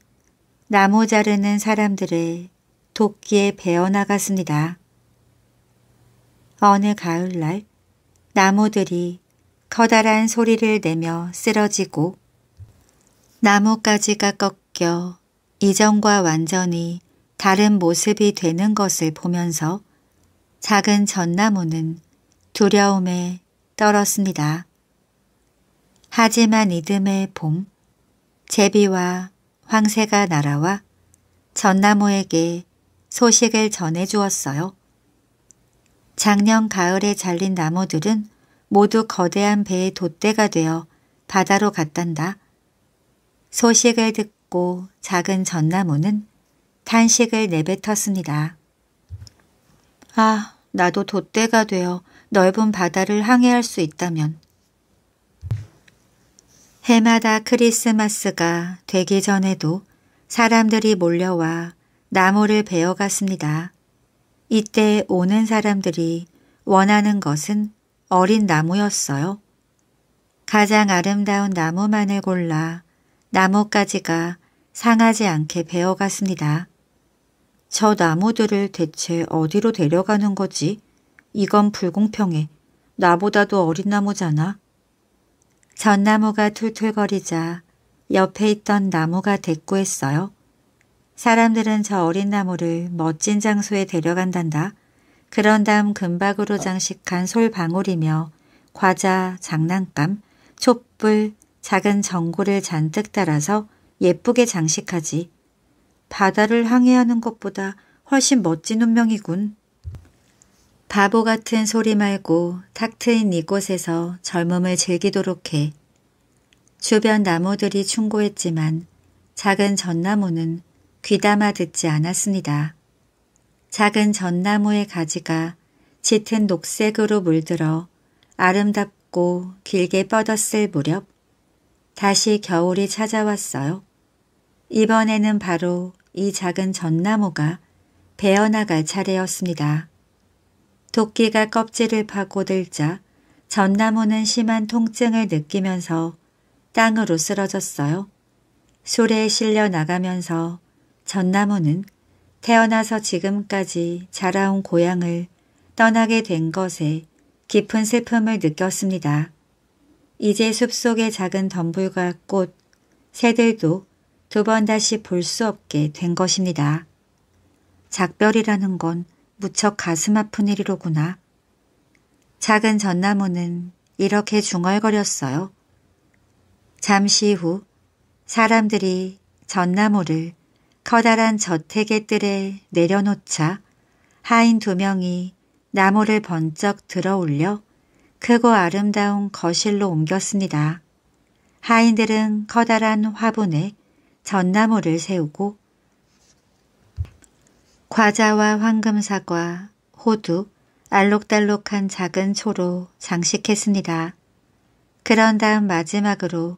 나무 자르는 사람들을 도끼에 베어나갔습니다. 어느 가을날 나무들이 커다란 소리를 내며 쓰러지고 나뭇가지가 꺾여 이전과 완전히 다른 모습이 되는 것을 보면서 작은 전나무는 두려움에 떨었습니다. 하지만 이듬해 봄 제비와 황새가 날아와 전나무에게 소식을 전해 주었어요. 작년 가을에 잘린 나무들은 모두 거대한 배의 돛대가 되어 바다로 갔단다. 소식을 듣고 작은 전나무는 탄식을 내뱉었습니다. 아, 나도 돛대가 되어 넓은 바다를 항해할 수 있다면 해마다 크리스마스가 되기 전에도 사람들이 몰려와 나무를 베어갔습니다. 이때 오는 사람들이 원하는 것은 어린 나무였어요. 가장 아름다운 나무만을 골라 나뭇가지가 상하지 않게 베어갔습니다. 저 나무들을 대체 어디로 데려가는 거지? 이건 불공평해. 나보다도 어린 나무잖아. 전나무가 툴툴거리자 옆에 있던 나무가 대꾸했어요. 사람들은 저 어린 나무를 멋진 장소에 데려간단다. 그런 다음 금박으로 장식한 솔방울이며 과자, 장난감, 촛불, 작은 전구를 잔뜩 따라서 예쁘게 장식하지. 바다를 항해하는 것보다 훨씬 멋진 운명이군. 바보 같은 소리 말고 탁 트인 이곳에서 젊음을 즐기도록 해. 주변 나무들이 충고했지만 작은 전나무는 귀담아 듣지 않았습니다. 작은 전나무의 가지가 짙은 녹색으로 물들어 아름답고 길게 뻗었을 무렵 다시 겨울이 찾아왔어요. 이번에는 바로 이 작은 전나무가 베어나갈 차례였습니다. 도끼가 껍질을 파고들자 전나무는 심한 통증을 느끼면서 땅으로 쓰러졌어요. 소래에 실려 나가면서 전나무는 태어나서 지금까지 자라온 고향을 떠나게 된 것에 깊은 슬픔을 느꼈습니다. 이제 숲속의 작은 덤불과 꽃, 새들도 두 번 다시 볼 수 없게 된 것입니다. 작별이라는 건 무척 가슴 아픈 일이로구나. 작은 전나무는 이렇게 중얼거렸어요. 잠시 후 사람들이 전나무를 커다란 저택의 뜰에 내려놓자 하인 두 명이 나무를 번쩍 들어 올려 크고 아름다운 거실로 옮겼습니다. 하인들은 커다란 화분에 전나무를 세우고 과자와 황금사과, 호두, 알록달록한 작은 초로 장식했습니다. 그런 다음 마지막으로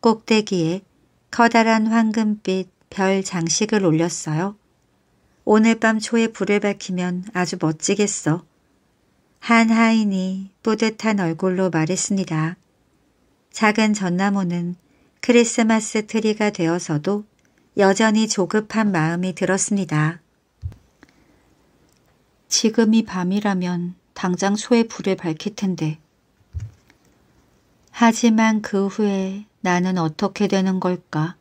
꼭대기에 커다란 황금빛 별 장식을 올렸어요. 오늘 밤 초에 불을 밝히면 아주 멋지겠어. 한 하인이 뿌듯한 얼굴로 말했습니다. 작은 전나무는 크리스마스 트리가 되어서도 여전히 조급한 마음이 들었습니다. 지금이 밤이라면 당장 소의 불을 밝힐 텐데. 하지만 그 후에 나는 어떻게 되는 걸까?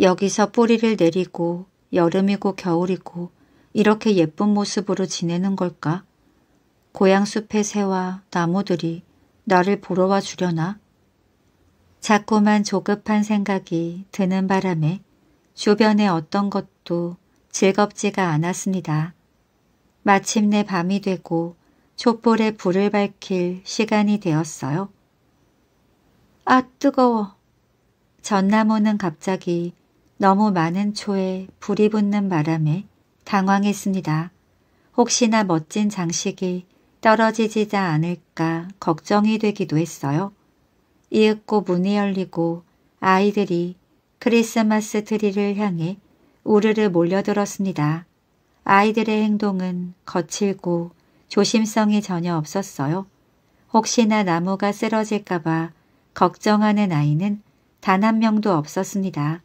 여기서 뿌리를 내리고 여름이고 겨울이고 이렇게 예쁜 모습으로 지내는 걸까? 고향 숲의 새와 나무들이 나를 보러 와 주려나? 자꾸만 조급한 생각이 드는 바람에 주변의 어떤 것도 즐겁지가 않았습니다. 마침내 밤이 되고 촛불에 불을 밝힐 시간이 되었어요. 아 뜨거워. 전나무는 갑자기 너무 많은 초에 불이 붙는 바람에 당황했습니다. 혹시나 멋진 장식이 떨어지지자 않을까 걱정이 되기도 했어요. 이윽고 문이 열리고 아이들이 크리스마스 트리를 향해 우르르 몰려들었습니다. 아이들의 행동은 거칠고 조심성이 전혀 없었어요. 혹시나 나무가 쓰러질까봐 걱정하는 아이는 단 한 명도 없었습니다.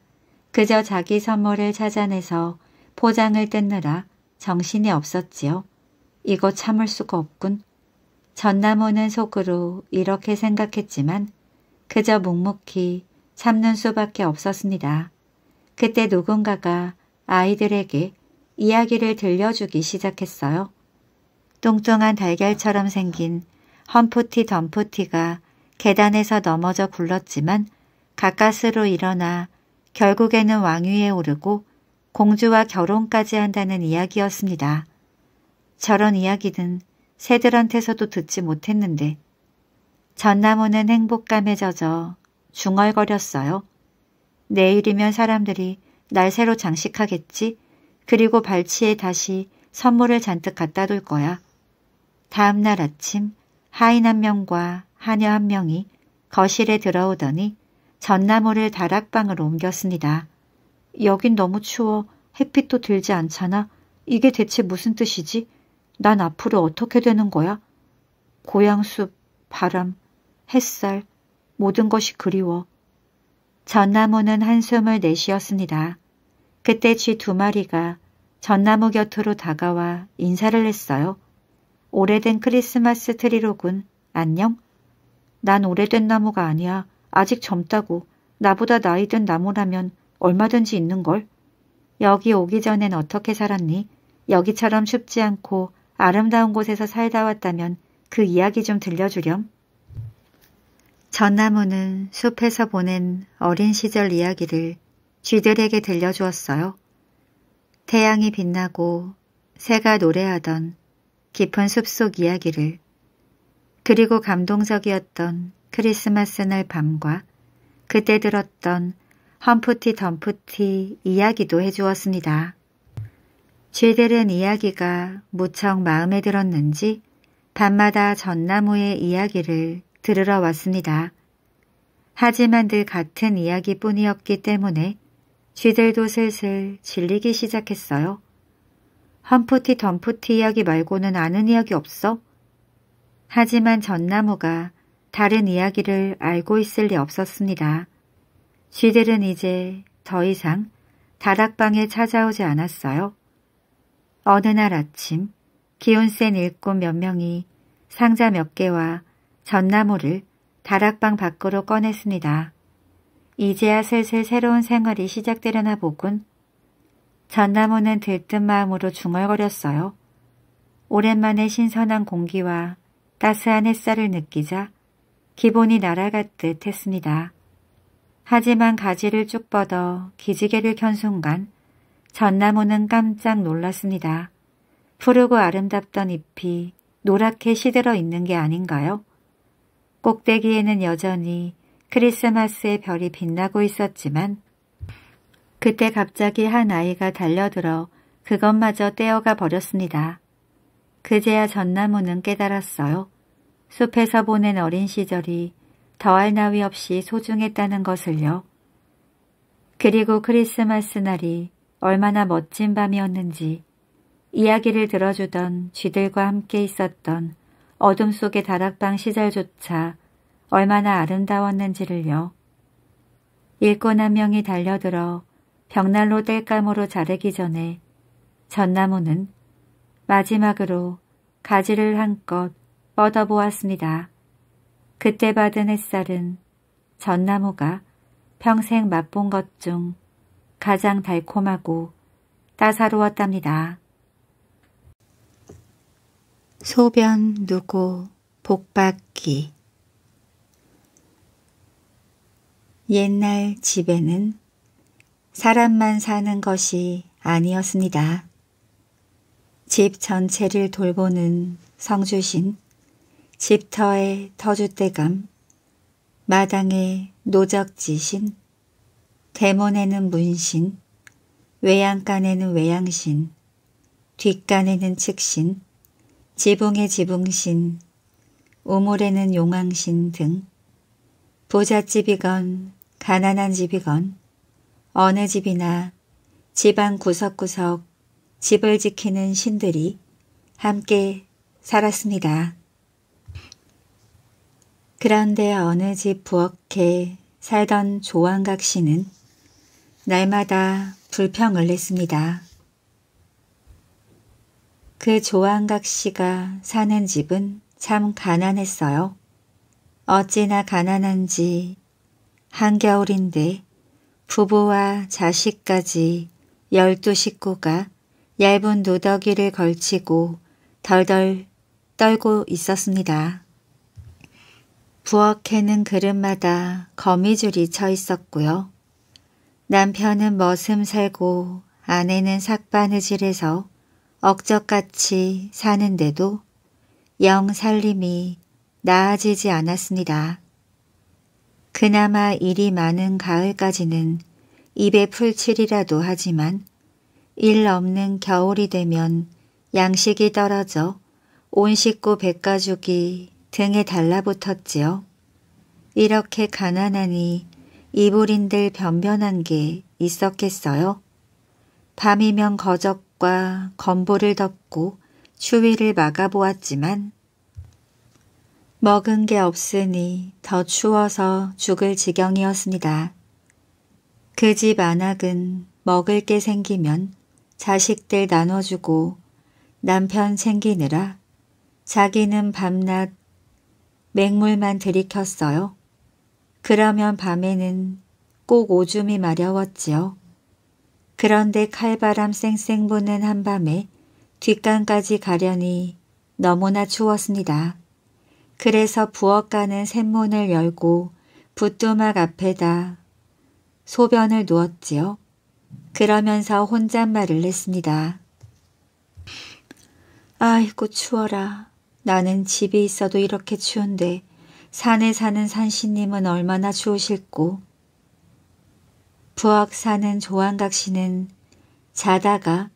그저 자기 선물을 찾아내서 포장을 뜯느라 정신이 없었지요. 이거 참을 수가 없군. 전나무는 속으로 이렇게 생각했지만 그저 묵묵히 참는 수밖에 없었습니다. 그때 누군가가 아이들에게 이야기를 들려주기 시작했어요. 뚱뚱한 달걀처럼 생긴 험프티 덤프티가 계단에서 넘어져 굴렀지만 가까스로 일어나 결국에는 왕위에 오르고 공주와 결혼까지 한다는 이야기였습니다. 저런 이야기는 새들한테서도 듣지 못했는데 전나무는 행복감에 젖어 중얼거렸어요. 내일이면 사람들이 날 새로 장식하겠지 그리고 발치에 다시 선물을 잔뜩 갖다 둘 거야. 다음 날 아침 하인 한 명과 하녀 한 명이 거실에 들어오더니 전나무를 다락방으로 옮겼습니다. 여긴 너무 추워. 햇빛도 들지 않잖아. 이게 대체 무슨 뜻이지? 난 앞으로 어떻게 되는 거야? 고향숲, 바람, 햇살, 모든 것이 그리워. 전나무는 한숨을 내쉬었습니다. 그때 쥐 두 마리가 전나무 곁으로 다가와 인사를 했어요. 오래된 크리스마스 트리로군. 안녕? 난 오래된 나무가 아니야. 아직 젊다고. 나보다 나이든 나무라면 얼마든지 있는걸. 여기 오기 전엔 어떻게 살았니? 여기처럼 춥지 않고 아름다운 곳에서 살다 왔다면 그 이야기 좀 들려주렴. 전나무는 숲에서 보낸 어린 시절 이야기를 쥐들에게 들려주었어요. 태양이 빛나고 새가 노래하던 깊은 숲속 이야기를 그리고 감동적이었던 크리스마스 날 밤과 그때 들었던 험프티 덤프티 이야기도 해주었습니다. 쥐들은 이야기가 무척 마음에 들었는지 밤마다 전나무의 이야기를 들으러 왔습니다. 하지만 늘 같은 이야기뿐이었기 때문에 쥐들도 슬슬 질리기 시작했어요. 험프티 덤프티 이야기 말고는 아는 이야기 없어? 하지만 전나무가 다른 이야기를 알고 있을 리 없었습니다. 쥐들은 이제 더 이상 다락방에 찾아오지 않았어요. 어느 날 아침 기운 센 일꾼 몇 명이 상자 몇 개와 전나무를 다락방 밖으로 꺼냈습니다. 이제야 슬슬 새로운 생활이 시작되려나 보군. 전나무는 들뜬 마음으로 중얼거렸어요. 오랜만에 신선한 공기와 따스한 햇살을 느끼자 기본이 날아갔듯 했습니다. 하지만 가지를 쭉 뻗어 기지개를 켠 순간 전나무는 깜짝 놀랐습니다. 푸르고 아름답던 잎이 노랗게 시들어 있는 게 아닌가요? 꼭대기에는 여전히 크리스마스의 별이 빛나고 있었지만 그때 갑자기 한 아이가 달려들어 그것마저 떼어가 버렸습니다. 그제야 전나무는 깨달았어요. 숲에서 보낸 어린 시절이 더할 나위 없이 소중했다는 것을요. 그리고 크리스마스 날이 얼마나 멋진 밤이었는지 이야기를 들어주던 쥐들과 함께 있었던 어둠 속의 다락방 시절조차 얼마나 아름다웠는지를요. 일꾼 한 명이 달려들어 벽난로 뗄감으로 자르기 전에 전나무는 마지막으로 가지를 한껏 뻗어보았습니다. 그때 받은 햇살은 전나무가 평생 맛본 것 중 가장 달콤하고 따사로웠답니다. 소변 누고 복받기 옛날 집에는 사람만 사는 것이 아니었습니다. 집 전체를 돌보는 성주신, 집터의 터줏대감, 마당의 노적지신, 대문에는 문신, 외양간에는 외양신, 뒷간에는 측신, 지붕에 지붕신, 우물에는 용왕신 등 부잣집이건 가난한 집이건 어느 집이나 집안 구석구석 집을 지키는 신들이 함께 살았습니다. 그런데 어느 집 부엌에 살던 조왕각 씨는 날마다 불평을 냈습니다. 그 조왕각 씨가 사는 집은 참 가난했어요. 어찌나 가난한지 한겨울인데 부부와 자식까지 열두 식구가 얇은 누더기를 걸치고 덜덜 떨고 있었습니다. 부엌에는 그릇마다 거미줄이 쳐 있었고요. 남편은 머슴 살고 아내는 삭바느질해서 억적같이 사는데도 영 살림이 나아지지 않았습니다. 그나마 일이 많은 가을까지는 입에 풀칠이라도 하지만 일 없는 겨울이 되면 양식이 떨어져 온 식구 백가죽이 등에 달라붙었지요. 이렇게 가난하니 이불인들 변변한 게 있었겠어요. 밤이면 거적과 건보를 덮고 추위를 막아보았지만 먹은 게 없으니 더 추워서 죽을 지경이었습니다. 그 집 안악은 먹을 게 생기면 자식들 나눠주고 남편 챙기느라 자기는 밤낮 맹물만 들이켰어요. 그러면 밤에는 꼭 오줌이 마려웠지요. 그런데 칼바람 쌩쌩 부는 한밤에 뒷간까지 가려니 너무나 추웠습니다. 그래서 부엌 가는 샘문을 열고 붓뚜막 앞에다 소변을 누웠지요. 그러면서 혼잣말을 했습니다. 아이고 추워라. 나는 집이 있어도 이렇게 추운데 산에 사는 산신님은 얼마나 추우실꼬. 부엌 사는 조한각 씨는 자다가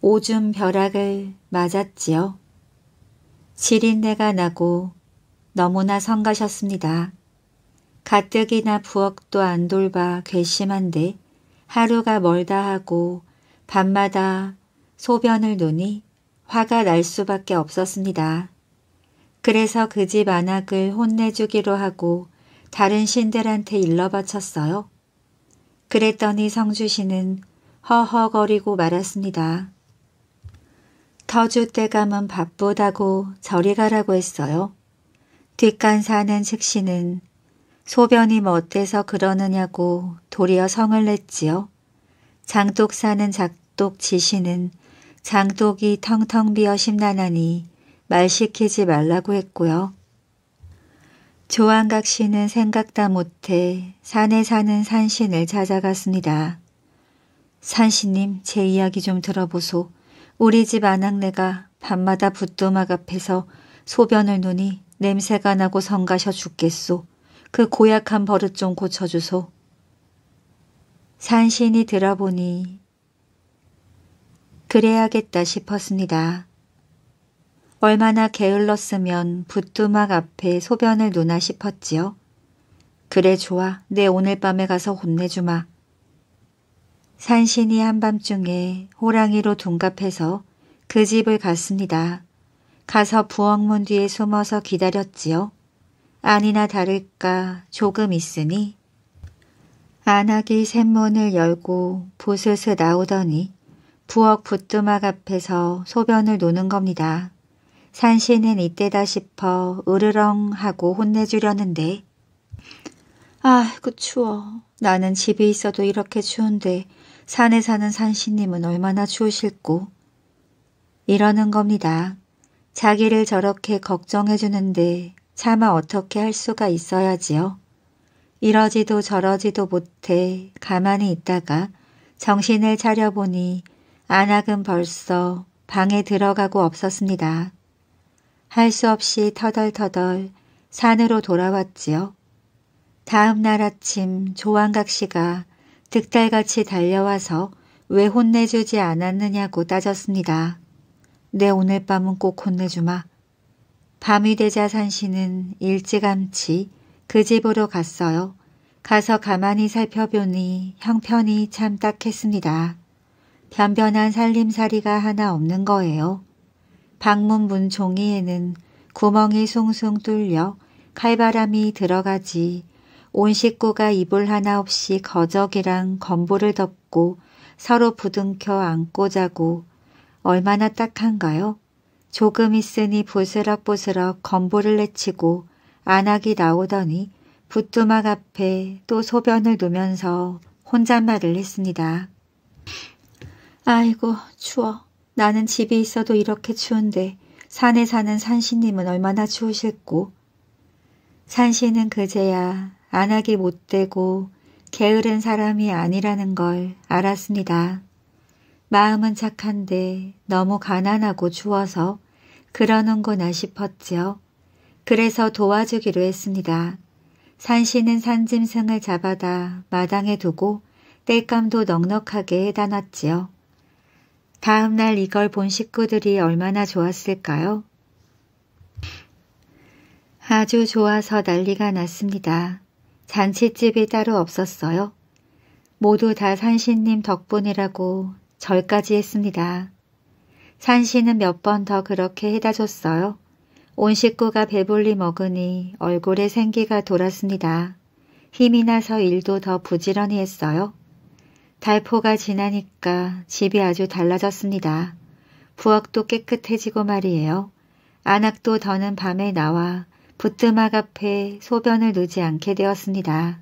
오줌 벼락을 맞았지요. 지린내가 나고 너무나 성가셨습니다. 가뜩이나 부엌도 안 돌봐 괘씸한데 하루가 멀다 하고 밤마다 소변을 노니 화가 날 수밖에 없었습니다. 그래서 그 집 안악을 혼내주기로 하고 다른 신들한테 일러바쳤어요. 그랬더니 성주씨는 허허거리고 말았습니다. 터줏 대 감은 바쁘다고 저리 가라고 했어요. 뒷간 사는 즉시는 소변이 멋대서 뭐 그러느냐고 도리어 성을 냈지요. 장독 사는 작독 지시는 장독이 텅텅 비어 심란하니 말 시키지 말라고 했고요. 조한각 씨는 생각다 못해 산에 사는 산신을 찾아갔습니다. 산신님 제 이야기 좀 들어보소. 우리 집 아낙네가 밤마다 붓도막 앞에서 소변을 누니 냄새가 나고 성가셔 죽겠소. 그 고약한 버릇 좀 고쳐주소. 산신이 들어보니 그래야겠다 싶었습니다. 얼마나 게을렀으면 붓두막 앞에 소변을 누나 싶었지요. 그래 좋아 내 오늘 밤에 가서 혼내주마. 산신이 한밤중에 호랑이로 둔갑해서 그 집을 갔습니다. 가서 부엌문 뒤에 숨어서 기다렸지요. 아니나 다를까 조금 있으니 안하기 샘문을 열고 부스스 나오더니 부엌 붓뚜막 앞에서 소변을 노는 겁니다. 산신은 이때다 싶어 으르렁 하고 혼내주려는데 아 그 추워. 나는 집에 있어도 이렇게 추운데 산에 사는 산신님은 얼마나 추우실꼬 이러는 겁니다. 자기를 저렇게 걱정해주는데 차마 어떻게 할 수가 있어야지요. 이러지도 저러지도 못해 가만히 있다가 정신을 차려보니 안악은 벌써 방에 들어가고 없었습니다. 할 수 없이 터덜터덜 산으로 돌아왔지요. 다음 날 아침 조한각 씨가 득달같이 달려와서 왜 혼내주지 않았느냐고 따졌습니다. 내 오늘 밤은 꼭 혼내주마. 밤이 되자 산씨는 일찌감치 그 집으로 갔어요. 가서 가만히 살펴보니 형편이 참 딱했습니다. 변변한 살림살이가 하나 없는 거예요. 방문 문 종이에는 구멍이 숭숭 뚫려 칼바람이 들어가지 온 식구가 이불 하나 없이 거적이랑 건보를 덮고 서로 부둥켜 안고 자고 얼마나 딱한가요? 조금 있으니 부스럭부스럭 건보를 내치고 안악이 나오더니 부뚜막 앞에 또 소변을 누면서 혼잣말을 했습니다. 아이고 추워. 나는 집에 있어도 이렇게 추운데 산에 사는 산신님은 얼마나 추우실꼬. 산신은 그제야 안 하기 못되고 게으른 사람이 아니라는 걸 알았습니다. 마음은 착한데 너무 가난하고 주워서 그러는구나 싶었지요. 그래서 도와주기로 했습니다. 산씨는 산짐승을 잡아다 마당에 두고 땔감도 넉넉하게 해다놨지요. 다음날 이걸 본 식구들이 얼마나 좋았을까요? 아주 좋아서 난리가 났습니다. 잔칫집이 따로 없었어요. 모두 다 산신님 덕분이라고 절까지 했습니다. 산신은 몇 번 더 그렇게 해다 줬어요. 온 식구가 배불리 먹으니 얼굴에 생기가 돌았습니다. 힘이 나서 일도 더 부지런히 했어요. 달포가 지나니까 집이 아주 달라졌습니다. 부엌도 깨끗해지고 말이에요. 안악도 더는 밤에 나와 부뚜막 앞에 소변을 누지 않게 되었습니다.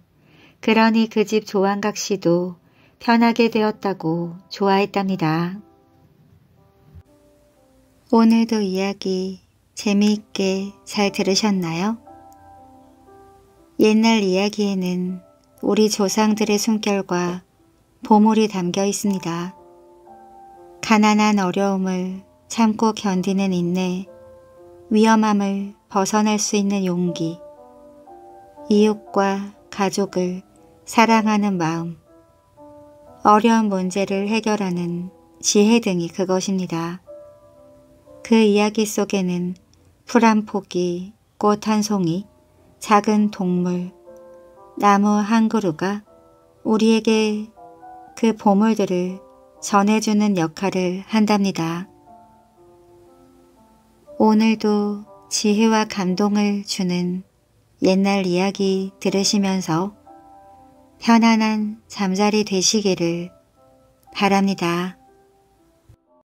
그러니 그 집 조한각 씨도 편하게 되었다고 좋아했답니다. 오늘도 이야기 재미있게 잘 들으셨나요? 옛날 이야기에는 우리 조상들의 숨결과 보물이 담겨 있습니다. 가난한 어려움을 참고 견디는 인내, 위험함을 벗어날 수 있는 용기, 이웃과 가족을 사랑하는 마음, 어려운 문제를 해결하는 지혜 등이 그것입니다. 그 이야기 속에는 풀 한 포기, 꽃 한 송이, 작은 동물, 나무 한 그루가 우리에게 그 보물들을 전해주는 역할을 한답니다. 오늘도 지혜와 감동을 주는 옛날 이야기 들으시면서 편안한 잠자리 되시기를 바랍니다.